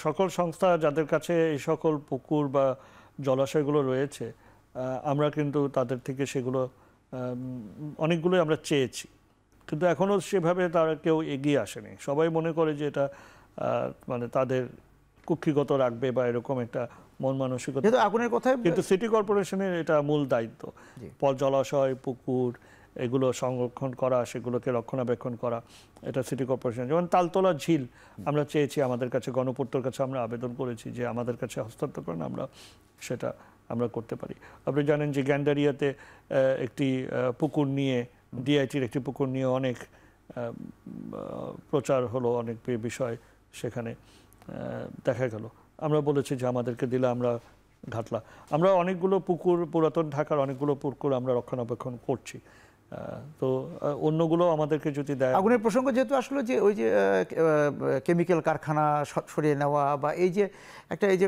B: সকল সংস্থা যাদের কাছে এই সকল পুকুর বা জলাশয়গুলো রয়েছে আমরা কিন্তু তাদের থেকে সেগুলো অনেকগুলোই আমরা চেয়েছি কিন্তু এখনও সেভাবে তারা কেউ এগিয়ে আসেনি সবাই মনে করে যে এটা মানে তাদের কুক্ষিগত রাখবে বা এরকম একটা মন মানসিকতা কিন্তু আগুনের কথায় কিন্তু সিটি কর্পোরেশনের এটা মূল দায়িত্ব জলাশয় পুকুর এগুলো সংরক্ষণ করা সেগুলোকে রক্ষণাবেক্ষণ করা এটা সিটি কর্পোরেশন যেমন তালতলা ঝিল আমরা চেয়েছি আমাদের কাছে গণপূর্তর কাছে আমরা আবেদন করেছি যে আমাদের কাছে হস্তান্তর করেন আমরা সেটা আমরা করতে পারি আপনি জানেন যে গ্যান্ডারিয়াতে একটি পুকুর নিয়ে ডিআইটির একটি পুকুর নিয়ে অনেক প্রচার হলো অনেক বিষয় সেখানে দেখা গেল আমরা বলেছি যে আমাদেরকে দিলে আমরা ঘাটলা আমরা অনেকগুলো পুকুর পুরাতন ঢাকার অনেকগুলো পুকুর আমরা রক্ষণাবেক্ষণ করছি তো অন্যগুলো আমাদেরকে যদি দেয়
A: আগুনের প্রসঙ্গ যেহেতু আসলে যে ওই যে কেমিক্যাল কারখানা সরিয়ে নেওয়া বা এই যে একটা এই যে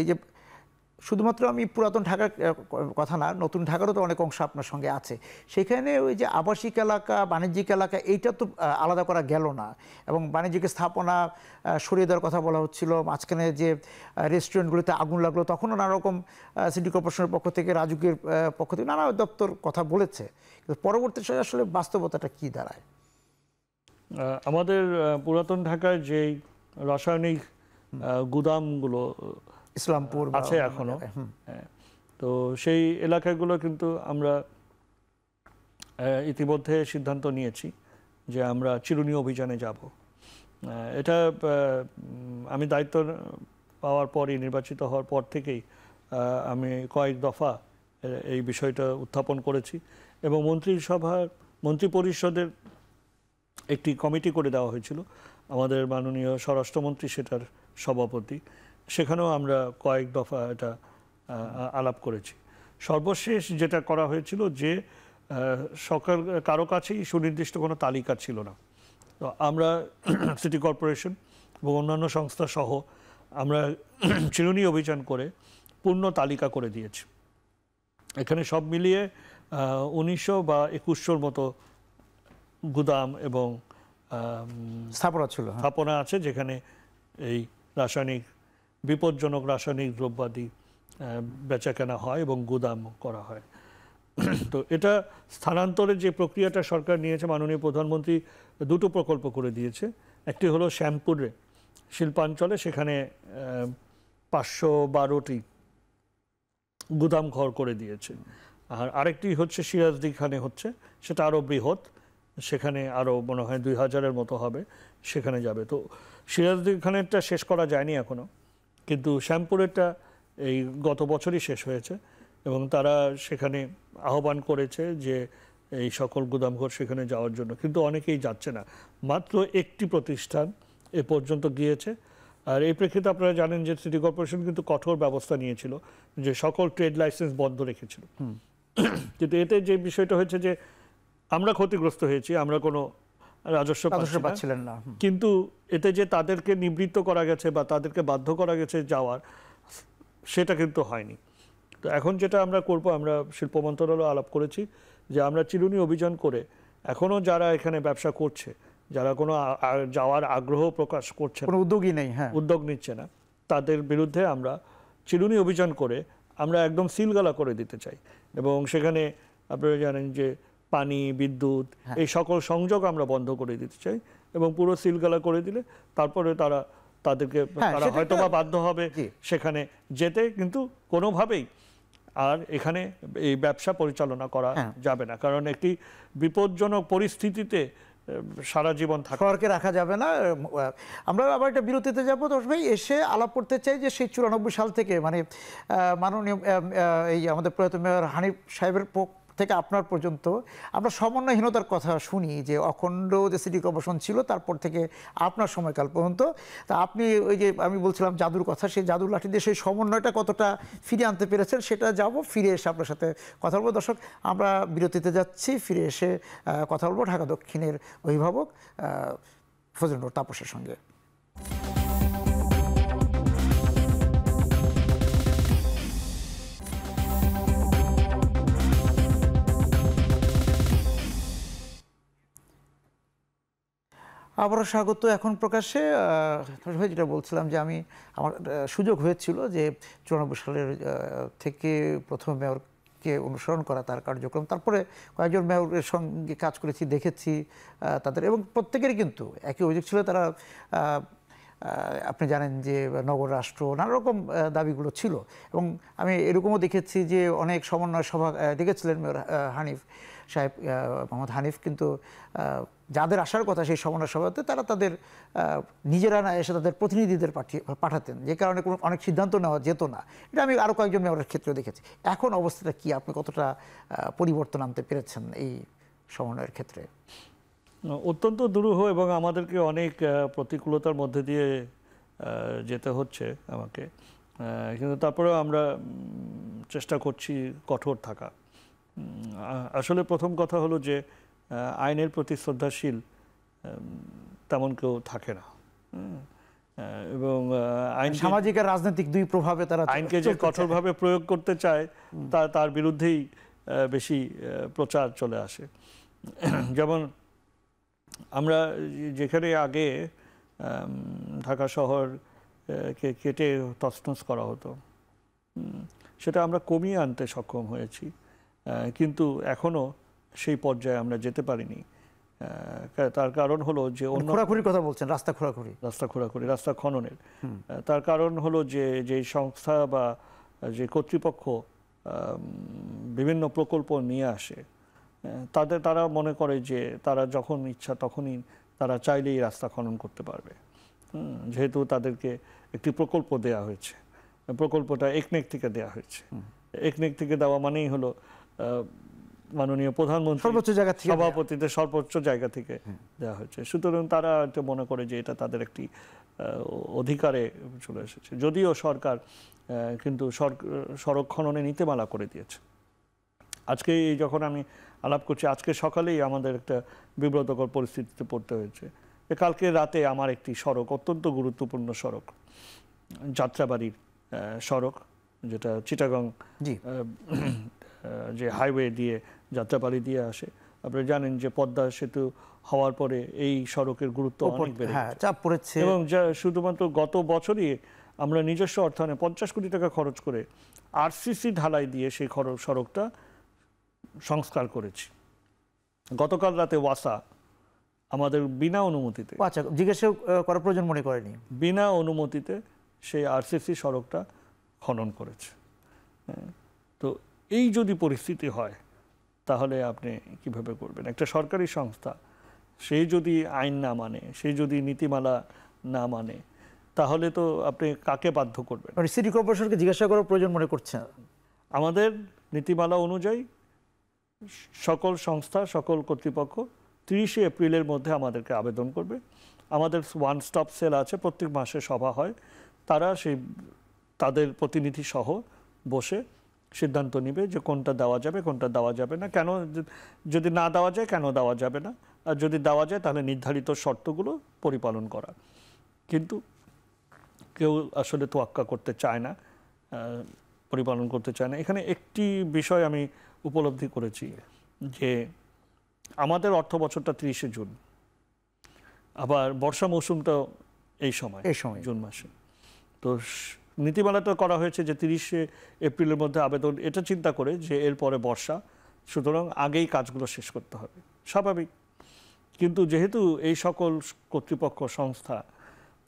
A: এই যে শুধুমাত্র আমি পুরাতন ঢাকার কথা না নতুন ঢাকারও তো অনেক অংশ আপনার সঙ্গে আছে সেখানে ওই যে আবাসিক এলাকা বাণিজ্যিক এলাকা এইটা তো আলাদা করা গেল না এবং বাণিজ্যিক স্থাপনা সরিয়ে দেওয়ার কথা বলা হচ্ছিল মাঝখানে যে রেস্টুরেন্টগুলোতে আগুন লাগলো তখনও নানারকম সিটি কর্পোরেশনের পক্ষ থেকে রাজুকের পক্ষ থেকে নানা দপ্তর কথা বলেছে কিন্তু পরবর্তী সময় আসলে বাস্তবতাটা কি দাঁড়ায়
B: আমাদের পুরাতন ঢাকার যেই রাসায়নিক গুদামগুলো ইসলামপুর আছে এখনো হ্যাঁ। তো সেই এলাকাগুলো কিন্তু আমরা ইতিমধ্যে সিদ্ধান্ত নিয়েছি যে আমরা চিরুনি অভিযানে যাব এটা আমি দায়িত্ব পাওয়ার পরই নির্বাচিত হওয়ার পর থেকেই আমি কয়েক দফা এই বিষয়টা উত্থাপন করেছি এবং মন্ত্রিসভার মন্ত্রী পরিষদের একটি কমিটি করে দেওয়া হয়েছিল আমাদের মাননীয় স্বরাষ্ট্রমন্ত্রী সেটার সভাপতি সেখানেও আমরা কয়েক দফা এটা আলাপ করেছি সর্বশেষ যেটা করা হয়েছিল যে সকাল কারো কাছেই সুনির্দিষ্ট কোনো তালিকা ছিল না তো আমরা সিটি কর্পোরেশন এবং অন্যান্য সংস্থা সহ আমরা চিরুনি অভিযান করে পূর্ণ তালিকা করে দিয়েছি এখানে সব মিলিয়ে উনিশশো বা একুশশোর মতো গুদাম এবং স্থাপনা ছিল হ্যাঁ। স্থাপনা আছে যেখানে এই রাসায়নিক বিপজ্জনক রাসায়নিক দ্রব্যাদি বেচাকেনা হয় এবং গুদাম করা হয় তো এটা স্থানান্তরের যে প্রক্রিয়াটা সরকার নিয়েছে মাননীয় প্রধানমন্ত্রী দুটো প্রকল্প করে দিয়েছে একটি হলো শ্যামপুরে শিল্পাঞ্চলে সেখানে পাঁচশো বারোটি গুদাম ঘর করে দিয়েছে আর আরেকটি হচ্ছে সিরাজদিখানে হচ্ছে সেটা আরও বৃহৎ সেখানে আরও মনে হয় দুই হাজারের মতো হবে সেখানে যাবে তো সিরাজদিখানেরটা শেষ করা যায়নি এখনও কিন্তু শ্যামপুরেরটা এই গত বছরই শেষ হয়েছে এবং তারা সেখানে আহ্বান করেছে যে এই সকল গুদামঘর সেখানে যাওয়ার জন্য কিন্তু অনেকেই যাচ্ছে না মাত্র একটি প্রতিষ্ঠান এ পর্যন্ত গিয়েছে আর এই প্রেক্ষিতে আপনারা জানেন যে সিটি কর্পোরেশন কিন্তু কঠোর ব্যবস্থা নিয়েছিল যে সকল ট্রেড লাইসেন্স বন্ধ রেখেছিল কিন্তু এতে যে বিষয়টা হয়েছে যে আমরা ক্ষতিগ্রস্ত হয়েছি আমরা কোনো রাজস্ব পাচ্ছিলেন না কিন্তু এতে যে তাদেরকে নিবৃত্ত করা গেছে বা তাদেরকে বাধ্য করা গেছে যাওয়ার সেটা কিন্তু হয়নি তো এখন যেটা আমরা করব আমরা শিল্প মন্ত্রণালয় আলাপ করেছি যে আমরা চিরুনি অভিযান করে এখনও যারা এখানে ব্যবসা করছে যারা কোনো যাওয়ার আগ্রহ প্রকাশ করছে কোনো উদ্যোগই নেই হ্যাঁ উদ্যোগ নিচ্ছে না তাদের বিরুদ্ধে আমরা চিরুনি অভিযান করে আমরা একদম সিলগালা করে দিতে চাই এবং সেখানে আপনারা জানেন যে পানি বিদ্যুৎ হ্যাঁ। এই সকল সংযোগ আমরা বন্ধ করে দিতে চাই এবং পুরো সিলগালা করে দিলে তারপরে তারা তাদেরকে হ্যাঁ, তারা হয়তো বা বাধ্য হবে সেখানে যেতে কিন্তু কোনোভাবেই আর এখানে এই ব্যবসা পরিচালনা করা হ্যাঁ। যাবে না কারণ একটি বিপজ্জনক পরিস্থিতিতে সারা জীবন থাকে রাখা যাবে না আমরা
A: আবার একটা বিরতিতে যাব দশ ভাই এসে আলাপ করতে চাই যে সেই চুরানব্বই সাল থেকে মানে মাননীয় এই আমাদের প্রয়াত মেয়র হানিফ সাহেবের থেকে আপনার পর্যন্ত আমরা সমন্বয়হীনতার কথা শুনি যে অখণ্ড যে সিটি কর্পোরেশন ছিল তারপর থেকে আপনার সময়কাল পর্যন্ত তা আপনি ওই যে আমি বলছিলাম জাদুর কথা সেই জাদুর লাঠি দিয়ে সেই সমন্বয়টা কতটা ফিরে আনতে পেরেছেন সেটা যাব ফিরে এসে আপনার সাথে কথা বলবো দর্শক আমরা বিরতিতে যাচ্ছি ফিরে এসে কথা বলবো ঢাকা দক্ষিণের অভিভাবক ফজলুর তাপসের সঙ্গে আবারও স্বাগত এখন প্রকাশ্যে যেটা বলছিলাম যে আমি আমার সুযোগ হয়েছিল যে চুরানব্বই সালের থেকে প্রথম মেয়রকে অনুসরণ করা তার কার্যক্রম তারপরে কয়েকজন মেয়রের সঙ্গে কাজ করেছি দেখেছি তাদের এবং প্রত্যেকেরই কিন্তু একই অভিযোগ ছিল তারা আপনি জানেন যে নগর রাষ্ট্র নানা রকম দাবিগুলো ছিল এবং আমি এরকমও দেখেছি যে অনেক সমন্বয় সভা দেখেছিলেন মেয়র হানিফ সাহেব মোহাম্মদ হানিফ কিন্তু যাদের আসার কথা সেই সমন্বয় সভাতে তারা তাদের নিজেরা না এসে তাদের প্রতিনিধিদের পাঠিয়ে পাঠাতেন যে কারণে কোনো অনেক সিদ্ধান্ত নেওয়া যেত না এটা আমি আরও কয়েকজন মেয়রের ক্ষেত্রে দেখেছি এখন অবস্থাটা কি আপনি কতটা পরিবর্তন আনতে পেরেছেন এই সমন্বয়ের ক্ষেত্রে
B: অত্যন্ত দুরূহ এবং আমাদেরকে অনেক প্রতিকূলতার মধ্যে দিয়ে যেতে হচ্ছে আমাকে কিন্তু তারপরেও আমরা চেষ্টা করছি কঠোর থাকা আসলে প্রথম কথা হলো যে আইনের প্রতি শ্রদ্ধাশীল তেমন কেউ থাকে না এবং আইন মানে সামাজিক
A: আর রাজনৈতিক দুই প্রভাবে তারা আইনকে যে কঠোরভাবে
B: প্রয়োগ করতে চায় তা তার বিরুদ্ধেই বেশি প্রচার চলে আসে যেমন আমরা যেখানে আগে ঢাকা শহর কে কেটে তছনছ করা হতো সেটা আমরা কমিয়ে আনতে সক্ষম হয়েছি কিন্তু এখনও সেই পর্যায়ে আমরা যেতে পারিনি তার কারণ হলো যে মানে অন্য খোরাখুরির কথা বলছেন রাস্তা খোরাখুরি রাস্তা খোরাখুরি রাস্তা খননের তার কারণ হলো যে যে সংস্থা বা যে কর্তৃপক্ষ বিভিন্ন প্রকল্প নিয়ে আসে তাদের তারা মনে করে যে তারা যখন ইচ্ছা তখনই তারা চাইলেই রাস্তা খনন করতে পারবে যেহেতু তাদেরকে একটি প্রকল্প দেয়া হয়েছে প্রকল্পটা একনেক থেকে দেয়া হয়েছে একনেক থেকে দেওয়া মানেই হলো মাননীয় প্রধানমন্ত্রী সর্বোচ্চ জায়গা থেকে সভাপতিতে সর্বোচ্চ জায়গা থেকে দেওয়া হয়েছে সুতরাং তারা এটা মনে করে যে এটা তাদের একটি অধিকারে চলে এসেছে যদিও সরকার কিন্তু সড়ক খননে নীতিমালা করে দিয়েছে আজকে যখন আমি আলাপ করছি আজকে সকালেই আমাদের একটা বিব্রতকর পরিস্থিতিতে পড়তে হয়েছে কালকে রাতে আমার একটি সড়ক অত্যন্ত গুরুত্বপূর্ণ সড়ক যাত্রাবাড়ির সড়ক যেটা চিটাগং যে হাইওয়ে দিয়ে যাত্রাপালি দিয়ে আসে আপনি জানেন যে পদ্মা সেতু হওয়ার পরে এই সড়কের গুরুত্ব হ্যাঁ, চাপ পড়েছে এবং যা শুধুমাত্র গত বছরই আমরা নিজস্ব অর্থায়নে পঞ্চাশ কোটি টাকা খরচ করে আরসিসি ঢালাই দিয়ে সেই খরচ সড়কটা সংস্কার করেছি গতকাল রাতে ওয়াসা আমাদের বিনা অনুমতিতে আচ্ছা জিজ্ঞেস করার প্রয়োজন মনে করেনি বিনা অনুমতিতে সেই আরসিসি সড়কটা খনন করেছে হ্যাঁ, তো এই যদি পরিস্থিতি হয় তাহলে আপনি কিভাবে করবেন একটা সরকারি সংস্থা সে যদি আইন না মানে সে যদি নীতিমালা না মানে তাহলে তো আপনি কাকে বাধ্য করবেন মানে সিটি কর্পোরেশনকে জিজ্ঞাসা করার প্রয়োজন মনে করছে আমাদের নীতিমালা অনুযায়ী সকল সংস্থা সকল কর্তৃপক্ষ তিরিশে এপ্রিলের মধ্যে আমাদেরকে আবেদন করবে আমাদের ওয়ান স্টপ সেল আছে প্রত্যেক মাসে সভা হয় তারা সেই তাদের প্রতিনিধি সহ বসে সিদ্ধান্ত নিবে যে কোনটা দেওয়া যাবে কোনটা দেওয়া যাবে না কেন যদি না দেওয়া যায় কেন দেওয়া যাবে না আর যদি দেওয়া যায় তাহলে নির্ধারিত শর্তগুলো পরিপালন করা কিন্তু কেউ আসলে তোয়াক্কা করতে চায় না পরিপালন করতে চায় না এখানে একটি বিষয় আমি উপলব্ধি করেছি যে আমাদের অর্থ বছরটা তিরিশে জুন আবার বর্ষা মৌসুমটা এই সময় এই সময় জুন মাসে তো তো করা হয়েছে যে তিরিশে এপ্রিলের মধ্যে আবেদন এটা চিন্তা করে যে এরপরে বর্ষা সুতরাং আগেই কাজগুলো শেষ করতে হবে স্বাভাবিক কিন্তু যেহেতু এই সকল কর্তৃপক্ষ সংস্থা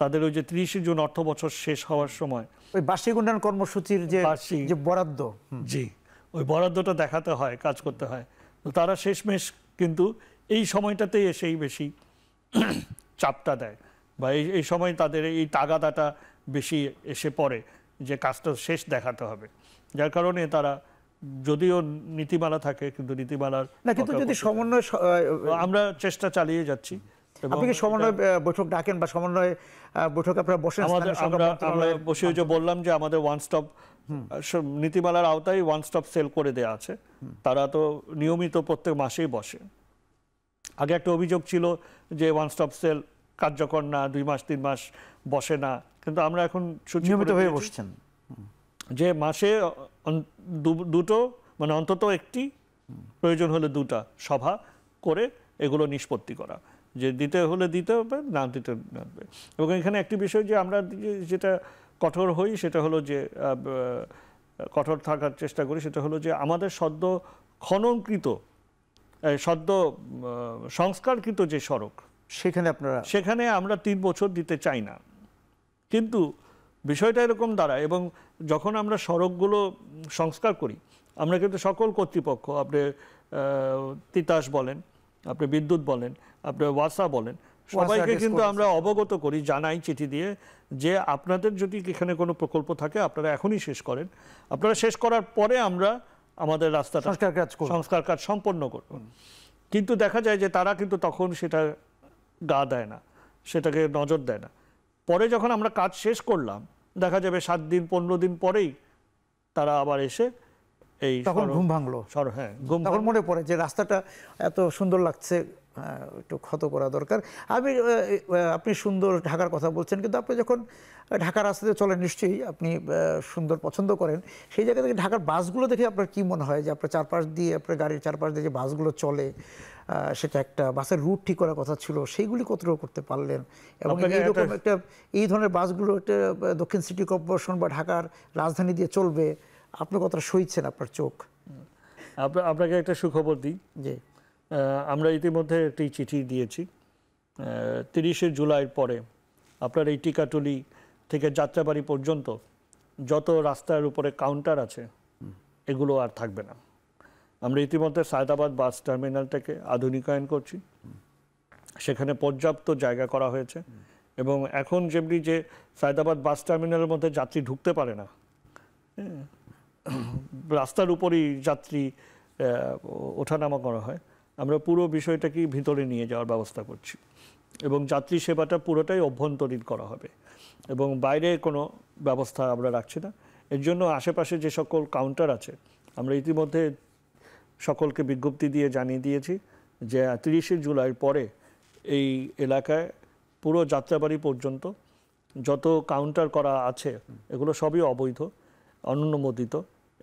B: তাদের ওই যে তিরিশে জুন অর্থ বছর শেষ হওয়ার সময় ওই বার্ষিক উন্নয়ন কর্মসূচির যে যে বরাদ্দ জি ওই বরাদ্দটা দেখাতে হয় কাজ করতে হয় তো তারা শেষমেশ কিন্তু এই সময়টাতেই এসেই বেশি চাপটা দেয় বা এই এই সময় তাদের এই তাগাদাটা বেশি এসে পড়ে যে কাজটা শেষ দেখাতে হবে যার কারণে তারা যদিও নীতিমালা থাকে কিন্তু নীতিমালার না
A: কিন্তু যদি সমন্বয়
B: আমরা চেষ্টা চালিয়ে যাচ্ছি আপনি কি সমন্বয় বৈঠক ডাকেন বা সমন্বয় বৈঠক আপনারা বসেন আমাদের আমরা বসে যে বললাম যে আমাদের ওয়ান স্টপ নীতিমালার আওতায় ওয়ান স্টপ সেল করে দেওয়া আছে তারা তো নিয়মিত প্রত্যেক মাসেই বসে আগে একটা অভিযোগ ছিল যে ওয়ান স্টপ সেল কার্যকর না দুই মাস তিন মাস বসে না কিন্তু আমরা এখন নিয়মিত হয়ে বসছেন যে মাসে দুটো মানে অন্তত একটি প্রয়োজন হলে দুটা সভা করে এগুলো নিষ্পত্তি করা যে দিতে হলে দিতে হবে না দিতে হবে এবং এখানে একটি বিষয় যে আমরা যেটা কঠোর হই সেটা হলো যে কঠোর থাকার চেষ্টা করি সেটা হলো যে আমাদের সদ্য খননকৃত সদ্য সংস্কারকৃত যে সড়ক সেখানে আপনারা সেখানে আমরা তিন বছর দিতে চাই না কিন্তু বিষয়টা এরকম দাঁড়ায় এবং যখন আমরা সড়কগুলো সংস্কার করি আমরা কিন্তু সকল কর্তৃপক্ষ আপনি তিতাস বলেন আপনি বিদ্যুৎ বলেন আপনি ওয়াসা বলেন সবাইকে কিন্তু আমরা অবগত করি জানাই চিঠি দিয়ে যে আপনাদের যদি এখানে কোনো প্রকল্প থাকে আপনারা এখনই শেষ করেন আপনারা শেষ করার পরে আমরা আমাদের রাস্তা সংস্কার কাজ সংস্কার কাজ সম্পন্ন করব কিন্তু দেখা যায় যে তারা কিন্তু তখন সেটা গা দেয় না সেটাকে নজর দেয় না পরে যখন আমরা কাজ শেষ করলাম দেখা যাবে সাত দিন পনেরো দিন পরেই তারা আবার এসে এই তখন ঘুম ভাঙলো সর হ্যাঁ ঘুম তখন মনে পড়ে যে রাস্তাটা এত সুন্দর লাগছে
A: হ্যাঁ, একটু ক্ষত করা দরকার আমি আপনি সুন্দর ঢাকার কথা বলছেন কিন্তু আপনি যখন ঢাকার রাস্তাতে চলেন নিশ্চয়ই আপনি সুন্দর পছন্দ করেন সেই জায়গা থেকে ঢাকার বাসগুলো দেখে আপনার কি মনে হয় যে আপনার চারপাশ দিয়ে আপনার গাড়ির চারপাশ দিয়ে যে বাসগুলো চলে সেটা একটা বাসের রুট ঠিক করার কথা ছিল সেইগুলি কতটুকু করতে পারলেন এবং এইরকম একটা এই ধরনের বাসগুলো একটা দক্ষিণ সিটি কর্পোরেশন বা ঢাকার রাজধানী দিয়ে চলবে আপনি কতটা সইছেন আপনার চোখ
B: আপনাকে একটা সুখবর দিই যে আমরা ইতিমধ্যে একটি চিঠি দিয়েছি তিরিশে জুলাইয়ের পরে আপনার এই টিকাটুলি থেকে যাত্রাবাড়ি পর্যন্ত যত রাস্তার উপরে কাউন্টার আছে এগুলো আর থাকবে না আমরা ইতিমধ্যে সায়দাবাদ বাস টার্মিনালটাকে আধুনিকায়ন করছি সেখানে পর্যাপ্ত জায়গা করা হয়েছে এবং এখন যেমনি যে সায়দাবাদ বাস টার্মিনালের মধ্যে যাত্রী ঢুকতে পারে না হ্যাঁ, রাস্তার উপরেই যাত্রী ওঠানামা করা হয় আমরা পুরো বিষয়টাকে ভিতরে নিয়ে যাওয়ার ব্যবস্থা করছি এবং যাত্রী সেবাটা পুরোটাই অভ্যন্তরীণ করা হবে এবং বাইরে কোনো ব্যবস্থা আমরা রাখছি না এর জন্য আশেপাশে যে সকল কাউন্টার আছে আমরা ইতিমধ্যে সকলকে বিজ্ঞপ্তি দিয়ে জানিয়ে দিয়েছি যে তিরিশে জুলাইয়ের পরে এই এলাকায় পুরো যাত্রাবাড়ি পর্যন্ত যত কাউন্টার করা আছে এগুলো সবই অবৈধ অনুমোদিত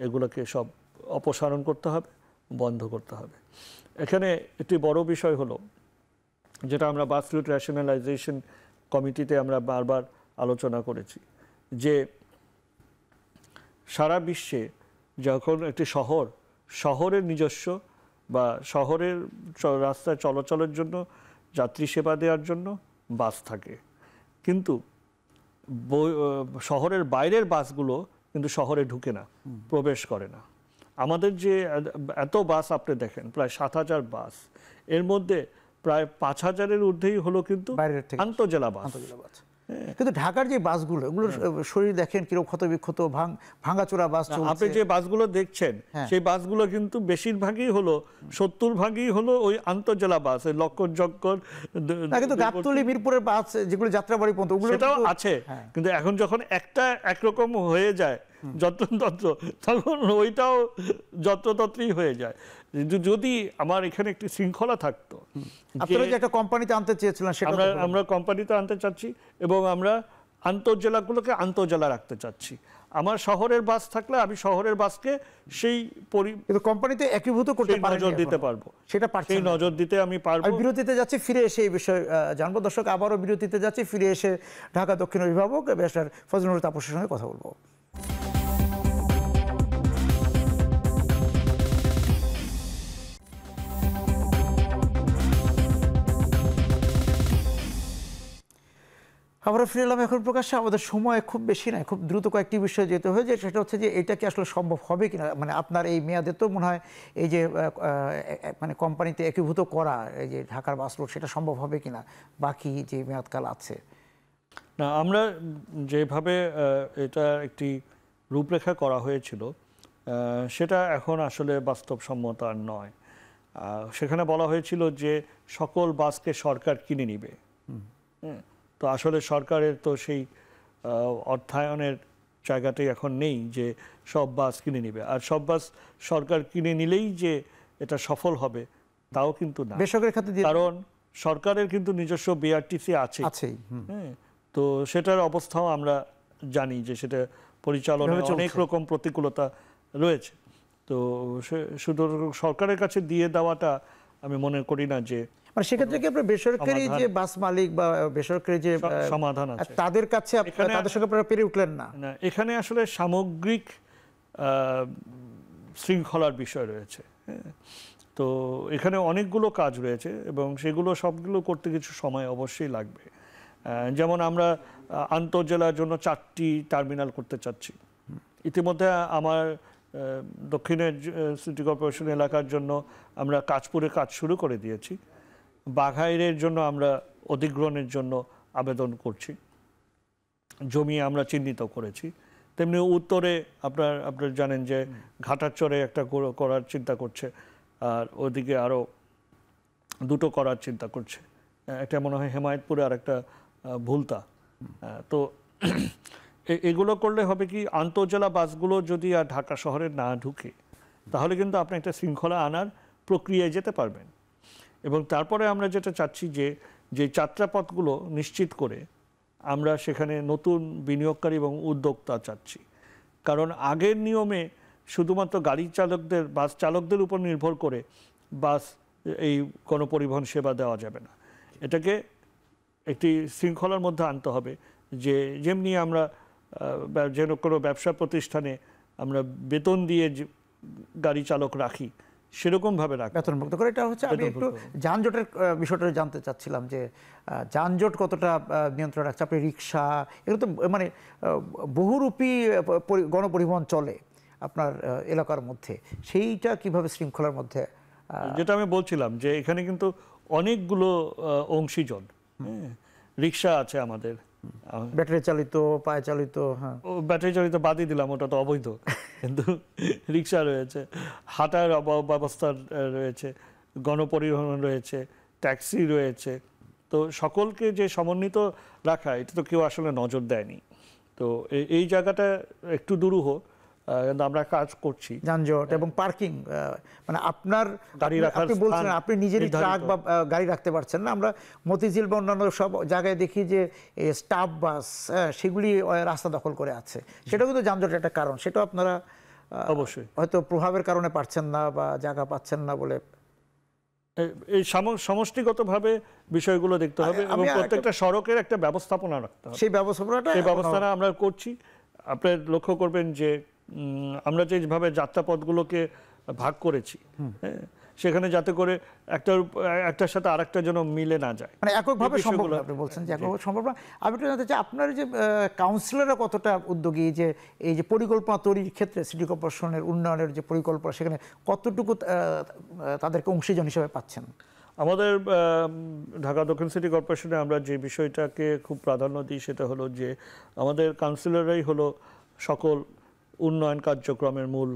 B: এগুলোকে সব অপসারণ করতে হবে বন্ধ করতে হবে এখানে একটি বড় বিষয় হলো যেটা আমরা বাস রুট র্যাশনালাইজেশন কমিটিতে আমরা বারবার আলোচনা করেছি যে সারা বিশ্বে যখন একটি শহর শহরের নিজস্ব বা শহরের রাস্তায় চলাচলের জন্য যাত্রী সেবা দেওয়ার জন্য বাস থাকে কিন্তু শহরের বাইরের বাসগুলো কিন্তু শহরে ঢুকে না প্রবেশ করে না আমাদের যে এত বাস আপনি দেখেন প্রায় সাত হাজার বাস এর মধ্যে প্রায় পাঁচ হাজারের ঊর্ধ্বেই হলো কিন্তু আন্তজেলা বাস কিন্তু
A: ঢাকার যে বাসগুলো ওগুলোর শরীর দেখেন কিরকম ক্ষত বিক্ষত ভাঙাচোরা বাস আপনি যে
B: বাসগুলো দেখছেন হ্যাঁ। সেই বাসগুলো কিন্তু বেশিরভাগই হলো সত্তর ভাগই হলো ওই আন্তর্জেলা বাস ওই লক্ষণ জক্কর কিন্তু গাবতলি মিরপুরের বাস যেগুলো যাত্রাবাড়ি পর্যন্ত ওগুলো আছে হ্যাঁ। কিন্তু এখন যখন একটা একরকম হয়ে যায় যত্রতন্ত্র তখন ওইটাও যত্রতন্ত্রই হয়ে যায় যদি আমার এখানে একটি শৃঙ্খলা থাকতো আপনারা যে একটা কোম্পানিতে আনতে চেয়েছিলেন সেটা আমরা কোম্পানিতে আনতে চাচ্ছি এবং আমরা আন্তর্জেলাগুলোকে আন্তর্জেলা রাখতে চাচ্ছি আমার শহরের বাস থাকলে আমি শহরের বাসকে সেই কোম্পানিতে একীভূত করতে নজর দিতে পারবো সেটা সেই নজর দিতে আমি পারবো
A: বিরতিতে যাচ্ছি ফিরে এসে এই বিষয়ে জানবো দর্শক আবারও বিরতিতে যাচ্ছি ফিরে এসে ঢাকা দক্ষিণ অভিভাবক ব্যাসার ফজলুর তাপসের সঙ্গে কথা বলবো আমরা ফিরে এলাম এখন প্রকাশ্যে আমাদের সময় খুব বেশি নয় খুব দ্রুত কয়েকটি বিষয়ে যেতে হয়েছে সেটা হচ্ছে যে এটা কি আসলে সম্ভব হবে কিনা মানে আপনার এই মেয়াদে তো মনে হয় এই যে মানে কোম্পানিতে একীভূত করা এই যে ঢাকার বাস রোড সেটা সম্ভব হবে কিনা বাকি যে মেয়াদকাল আছে
B: না আমরা যেভাবে এটা একটি রূপরেখা করা হয়েছিল সেটা এখন আসলে বাস্তবসম্মত আর নয় সেখানে বলা হয়েছিল যে সকল বাসকে সরকার কিনে নিবে হুম তো আসলে সরকারের তো সেই অর্থায়নের জায়গাটাই এখন নেই যে সব বাস কিনে নিবে আর সব বাস সরকার কিনে নিলেই যে এটা সফল হবে তাও কিন্তু না বেসরকারি খাতে কারণ সরকারের কিন্তু নিজস্ব বিআরটিসি আছে আছেই হ্যাঁ, তো সেটার অবস্থাও আমরা জানি যে সেটা পরিচালনায় অনেক রকম প্রতিকূলতা রয়েছে তো সে শুধু সরকারের কাছে দিয়ে দেওয়াটা আমি মনে করি না যে মানে সেক্ষেত্রে কি আপনার বেসরকারি যে
A: বাস মালিক বা বেসরকারি যে সমাধান আছে তাদের কাছে তাদের সঙ্গে
B: আপনারা পেরে উঠলেন না এখানে আসলে সামগ্রিক শৃঙ্খলার বিষয় রয়েছে হ্যাঁ। তো এখানে অনেকগুলো কাজ রয়েছে এবং সেগুলো সবগুলো করতে কিছু সময় অবশ্যই লাগবে যেমন আমরা আন্তর্জেলার জন্য চারটি টার্মিনাল করতে চাচ্ছি ইতিমধ্যে আমার দক্ষিণের সিটি কর্পোরেশন এলাকার জন্য আমরা কাজপুরে কাজ শুরু করে দিয়েছি বাঘাইরের জন্য আমরা অধিগ্রহণের জন্য আবেদন করছি জমি আমরা চিহ্নিত করেছি তেমনি উত্তরে আপনার আপনার জানেন যে ঘাটারচরে একটা করার চিন্তা করছে আর ওদিকে আরও দুটো করার চিন্তা করছে একটা মনে হয় হেমায়তপুরে আর একটা ভুলতা তো এগুলো করলে হবে কি আন্তঃজেলা বাসগুলো যদি আর ঢাকা শহরে না ঢুকে তাহলে কিন্তু আপনি একটা শৃঙ্খলা আনার প্রক্রিয়ায় যেতে পারবেন এবং তারপরে আমরা যেটা চাচ্ছি যে যে যাত্রাপথগুলো নিশ্চিত করে আমরা সেখানে নতুন বিনিয়োগকারী এবং উদ্যোক্তা চাচ্ছি কারণ আগের নিয়মে শুধুমাত্র গাড়ি চালকদের বাস চালকদের উপর নির্ভর করে বাস এই পরিবহন সেবা দেওয়া যাবে না এটাকে একটি শৃঙ্খলার মধ্যে আনতে হবে যে যেমনি আমরা যেন কোনো ব্যবসা প্রতিষ্ঠানে আমরা বেতন দিয়ে গাড়ি চালক রাখি সেরকমভাবে রাখি বেতনভুক্ত করে এটা হচ্ছে আমি একটু যানজটের
A: বিষয়টা জানতে চাচ্ছিলাম যে যানজট কতটা নিয়ন্ত্রণ রাখছে আপনি রিক্সা এগুলো তো মানে বহুরূপী গণপরিবহন চলে আপনার এলাকার
B: মধ্যে সেইটা কিভাবে শৃঙ্খলার মধ্যে যেটা আমি বলছিলাম যে এখানে কিন্তু অনেকগুলো অংশীজন হ্যাঁ, রিক্সা আছে আমাদের ব্যাটারি চালিত পায়ে চালিত হ্যাঁ ব্যাটারি চালিত বাদই দিলাম ওটা তো অবৈধ কিন্তু রিক্সা রয়েছে হাঁটার ব্যবস্থা রয়েছে গণপরিবহন রয়েছে ট্যাক্সি রয়েছে তো সকলকে যে সমন্বিত রাখা এটা তো কেউ আসলে নজর দেয়নি তো এই জায়গাটা একটু দুরূহ কিন্তু আমরা কাজ করছি যানজট হ্যাঁ। এবং পার্কিং মানে আপনার গাড়ি রাখার আপনি বলছেন আপনি নিজেরই ট্রাক বা
A: গাড়ি রাখতে পারছেন না আমরা মতিঝিল বা অন্যান্য সব জায়গায় দেখি যে স্টাফ বাস হ্যাঁ, সেগুলি রাস্তা দখল করে আছে সেটাও কিন্তু যানজটের একটা কারণ সেটাও আপনারা অবশ্যই হয়তো প্রভাবের কারণে পারছেন না বা জায়গা পাচ্ছেন না বলে
B: এই সমষ্টিগতভাবে বিষয়গুলো দেখতে হবে এবং প্রত্যেকটা সড়কের একটা ব্যবস্থাপনা রাখতে হবে সেই ব্যবস্থাপনাটা সেই ব্যবস্থাটা আমরা করছি আপনার লক্ষ্য করবেন যে আমরা যেভাবে যাত্রাপথগুলোকে ভাগ করেছি হ্যাঁ সেখানে যাতে করে একটার একটার সাথে আরেকটা যেন মিলে না যায় মানে এককভাবে সম্ভব আপনি বলছেন যে এককভাবে সম্ভব না আমি একটু জানতে চাই আপনার যে
A: কাউন্সিলররা কতটা উদ্যোগী যে এই যে পরিকল্পনা তৈরির ক্ষেত্রে সিটি কর্পোরেশনের উন্নয়নের
B: যে পরিকল্পনা সেখানে কতটুকু তাদেরকে অংশীজন হিসেবে পাচ্ছেন আমাদের ঢাকা দক্ষিণ সিটি কর্পোরেশনে আমরা যে বিষয়টাকে খুব প্রাধান্য দিই সেটা হলো যে আমাদের কাউন্সিলররাই হলো সকল উন্নয়ন কার্যক্রমের মূল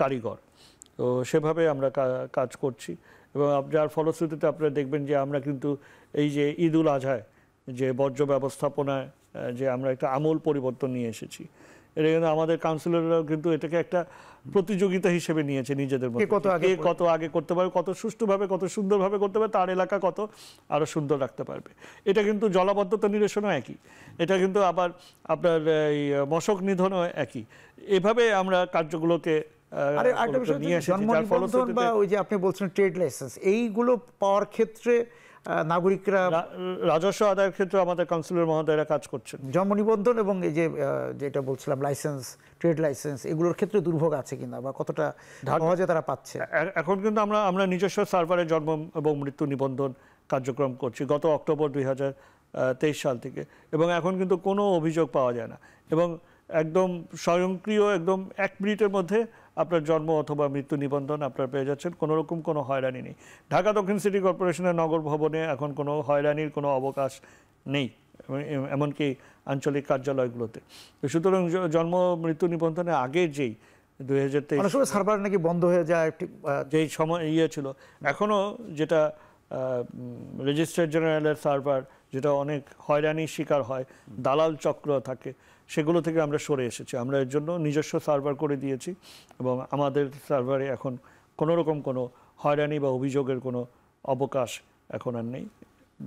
B: কারিগর তো সেভাবে আমরা কাজ করছি এবং যার ফলশ্রুতিতে আপনারা দেখবেন যে আমরা কিন্তু এই যে ঈদুল আজহায় যে বর্জ্য ব্যবস্থাপনায় যে আমরা একটা আমূল পরিবর্তন নিয়ে এসেছি এটা আমাদের কাউন্সিলররাও কিন্তু এটাকে একটা প্রতিযোগিতা হিসেবে নিয়েছে নিজেদের মধ্যে কত আগে কত আগে করতে পারবে কত সুষ্ঠুভাবে কত সুন্দরভাবে করতে পারবে তার এলাকা কত আরও সুন্দর রাখতে পারবে এটা কিন্তু জলাবদ্ধতা নিরসনও একই এটা কিন্তু আবার আপনার এই মশক নিধনও একই এভাবে আমরা কার্যগুলোকে
A: আপনি বলছেন ট্রেড লাইসেন্স এইগুলো পাওয়ার ক্ষেত্রে নাগরিকরা রাজস্ব আদায়ের ক্ষেত্রে আমাদের কাউন্সিলর মহোদয়রা কাজ করছেন জন্ম নিবন্ধন এবং এই যে যেটা বলছিলাম লাইসেন্স ট্রেড লাইসেন্স এগুলোর ক্ষেত্রে দুর্ভোগ আছে কিনা বা কতটা সহজে তারা পাচ্ছে
B: এখন কিন্তু আমরা আমরা নিজস্ব সার্ভারে জন্ম এবং মৃত্যু নিবন্ধন কার্যক্রম করছি গত অক্টোবর দুই সাল থেকে এবং এখন কিন্তু কোনো অভিযোগ পাওয়া যায় না এবং একদম স্বয়ংক্রিয় একদম এক মিনিটের মধ্যে আপনার জন্ম অথবা মৃত্যু নিবন্ধন আপনার পেয়ে যাচ্ছেন কোনোরকম কোনো হয়রানি নেই ঢাকা দক্ষিণ সিটি কর্পোরেশনের নগর ভবনে এখন কোনো হয়রানির কোনো অবকাশ নেই এমনকি আঞ্চলিক কার্যালয়গুলোতে সুতরাং জন্ম মৃত্যু নিবন্ধনের আগে যেই দুই হাজার তেইশ সার্ভার নাকি বন্ধ হয়ে যায় যেই সময় ইয়ে ছিল এখনও যেটা রেজিস্ট্রার জেনারেলের সার্ভার যেটা অনেক হয়রানির শিকার হয় দালাল চক্র থাকে সেগুলো থেকে আমরা সরে এসেছি আমরা এর জন্য নিজস্ব সার্ভার করে দিয়েছি এবং আমাদের সার্ভারে এখন কোনো রকম কোনো হয়রানি বা অভিযোগের কোনো অবকাশ এখন আর নেই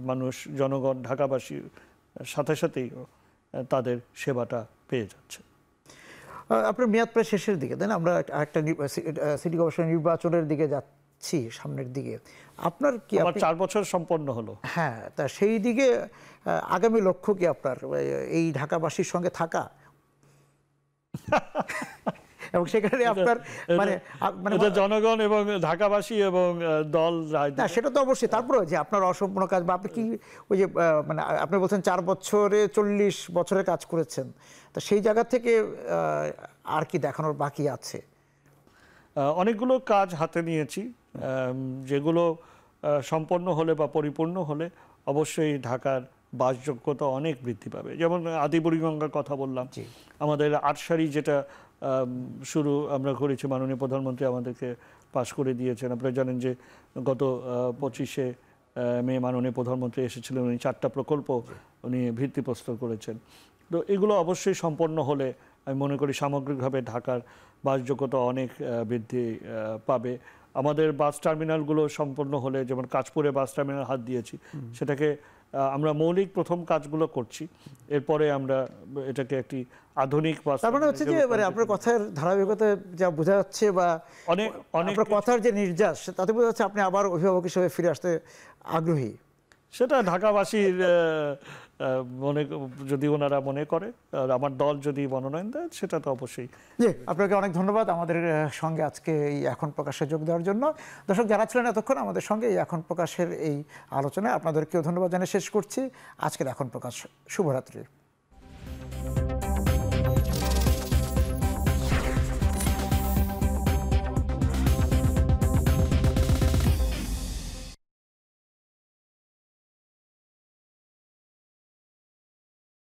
B: মানুষ জনগণ ঢাকাবাসী সাথে সাথেই তাদের সেবাটা পেয়ে যাচ্ছে আপনার মেয়াদ প্রায় শেষের দিকে তাই না আমরা একটা
A: সিটি কর্পোরেশন নির্বাচনের দিকে যাচ্ছি যাচ্ছি সামনের দিকে আপনার কি আমার চার
B: বছর সম্পন্ন হলো
A: হ্যাঁ তা সেই দিকে আগামী লক্ষ্য কি আপনার এই ঢাকাবাসীর সঙ্গে থাকা এবং সেখানে আপনার মানে
B: মানে জনগণ এবং ঢাকাবাসী এবং দল
A: না সেটা তো অবশ্যই তারপরে যে আপনার অসম্পূর্ণ কাজ বা আপনি কি ওই যে মানে আপনি বলছেন চার বছরে চল্লিশ বছরে কাজ করেছেন তা সেই জায়গা থেকে
B: আর কি দেখানোর বাকি আছে অনেকগুলো কাজ হাতে নিয়েছি যেগুলো সম্পন্ন হলে বা পরিপূর্ণ হলে অবশ্যই ঢাকার বাসযোগ্যতা অনেক বৃদ্ধি পাবে যেমন আদি বুড়িগঙ্গার কথা বললাম আমাদের আটসারি যেটা শুরু আমরা করেছি মাননীয় প্রধানমন্ত্রী আমাদেরকে পাশ করে দিয়েছেন আপনারা জানেন যে গত পঁচিশে মে মাননীয় প্রধানমন্ত্রী এসেছিলেন উনি চারটা প্রকল্প উনি ভিত্তিপ্রস্তর করেছেন তো এগুলো অবশ্যই সম্পন্ন হলে আমি মনে করি সামগ্রিকভাবে ঢাকার বাসযোগ্যতা অনেক বৃদ্ধি পাবে আমাদের বাস টার্মিনালগুলো সম্পন্ন হলে যেমন কাজপুরে বাস টার্মিনাল হাত দিয়েছি সেটাকে আমরা মৌলিক প্রথম কাজগুলো করছি এরপরে আমরা এটাকে একটি আধুনিক বাস তার মানে হচ্ছে যে এবারে মানে
A: আপনার কথার ধারাবাহিকতা যা বোঝা যাচ্ছে বা অনেক অনেক কথার যে নির্যাস তাতে বোঝা যাচ্ছে আপনি আবার অভিভাবক হিসেবে ফিরে আসতে
B: আগ্রহী সেটা ঢাকাবাসীর মনে যদি ওনারা মনে করে আর আমার দল যদি মনোনয়ন দেয় সেটা তো অবশ্যই
A: জি আপনাকে অনেক ধন্যবাদ আমাদের সঙ্গে আজকে এই এখন প্রকাশে যোগ দেওয়ার জন্য দর্শক যারা ছিলেন এতক্ষণ আমাদের সঙ্গে এই এখন প্রকাশের এই আলোচনায় আপনাদেরকেও ধন্যবাদ জানিয়ে শেষ করছি আজকের এখন প্রকাশ শুভরাত্রি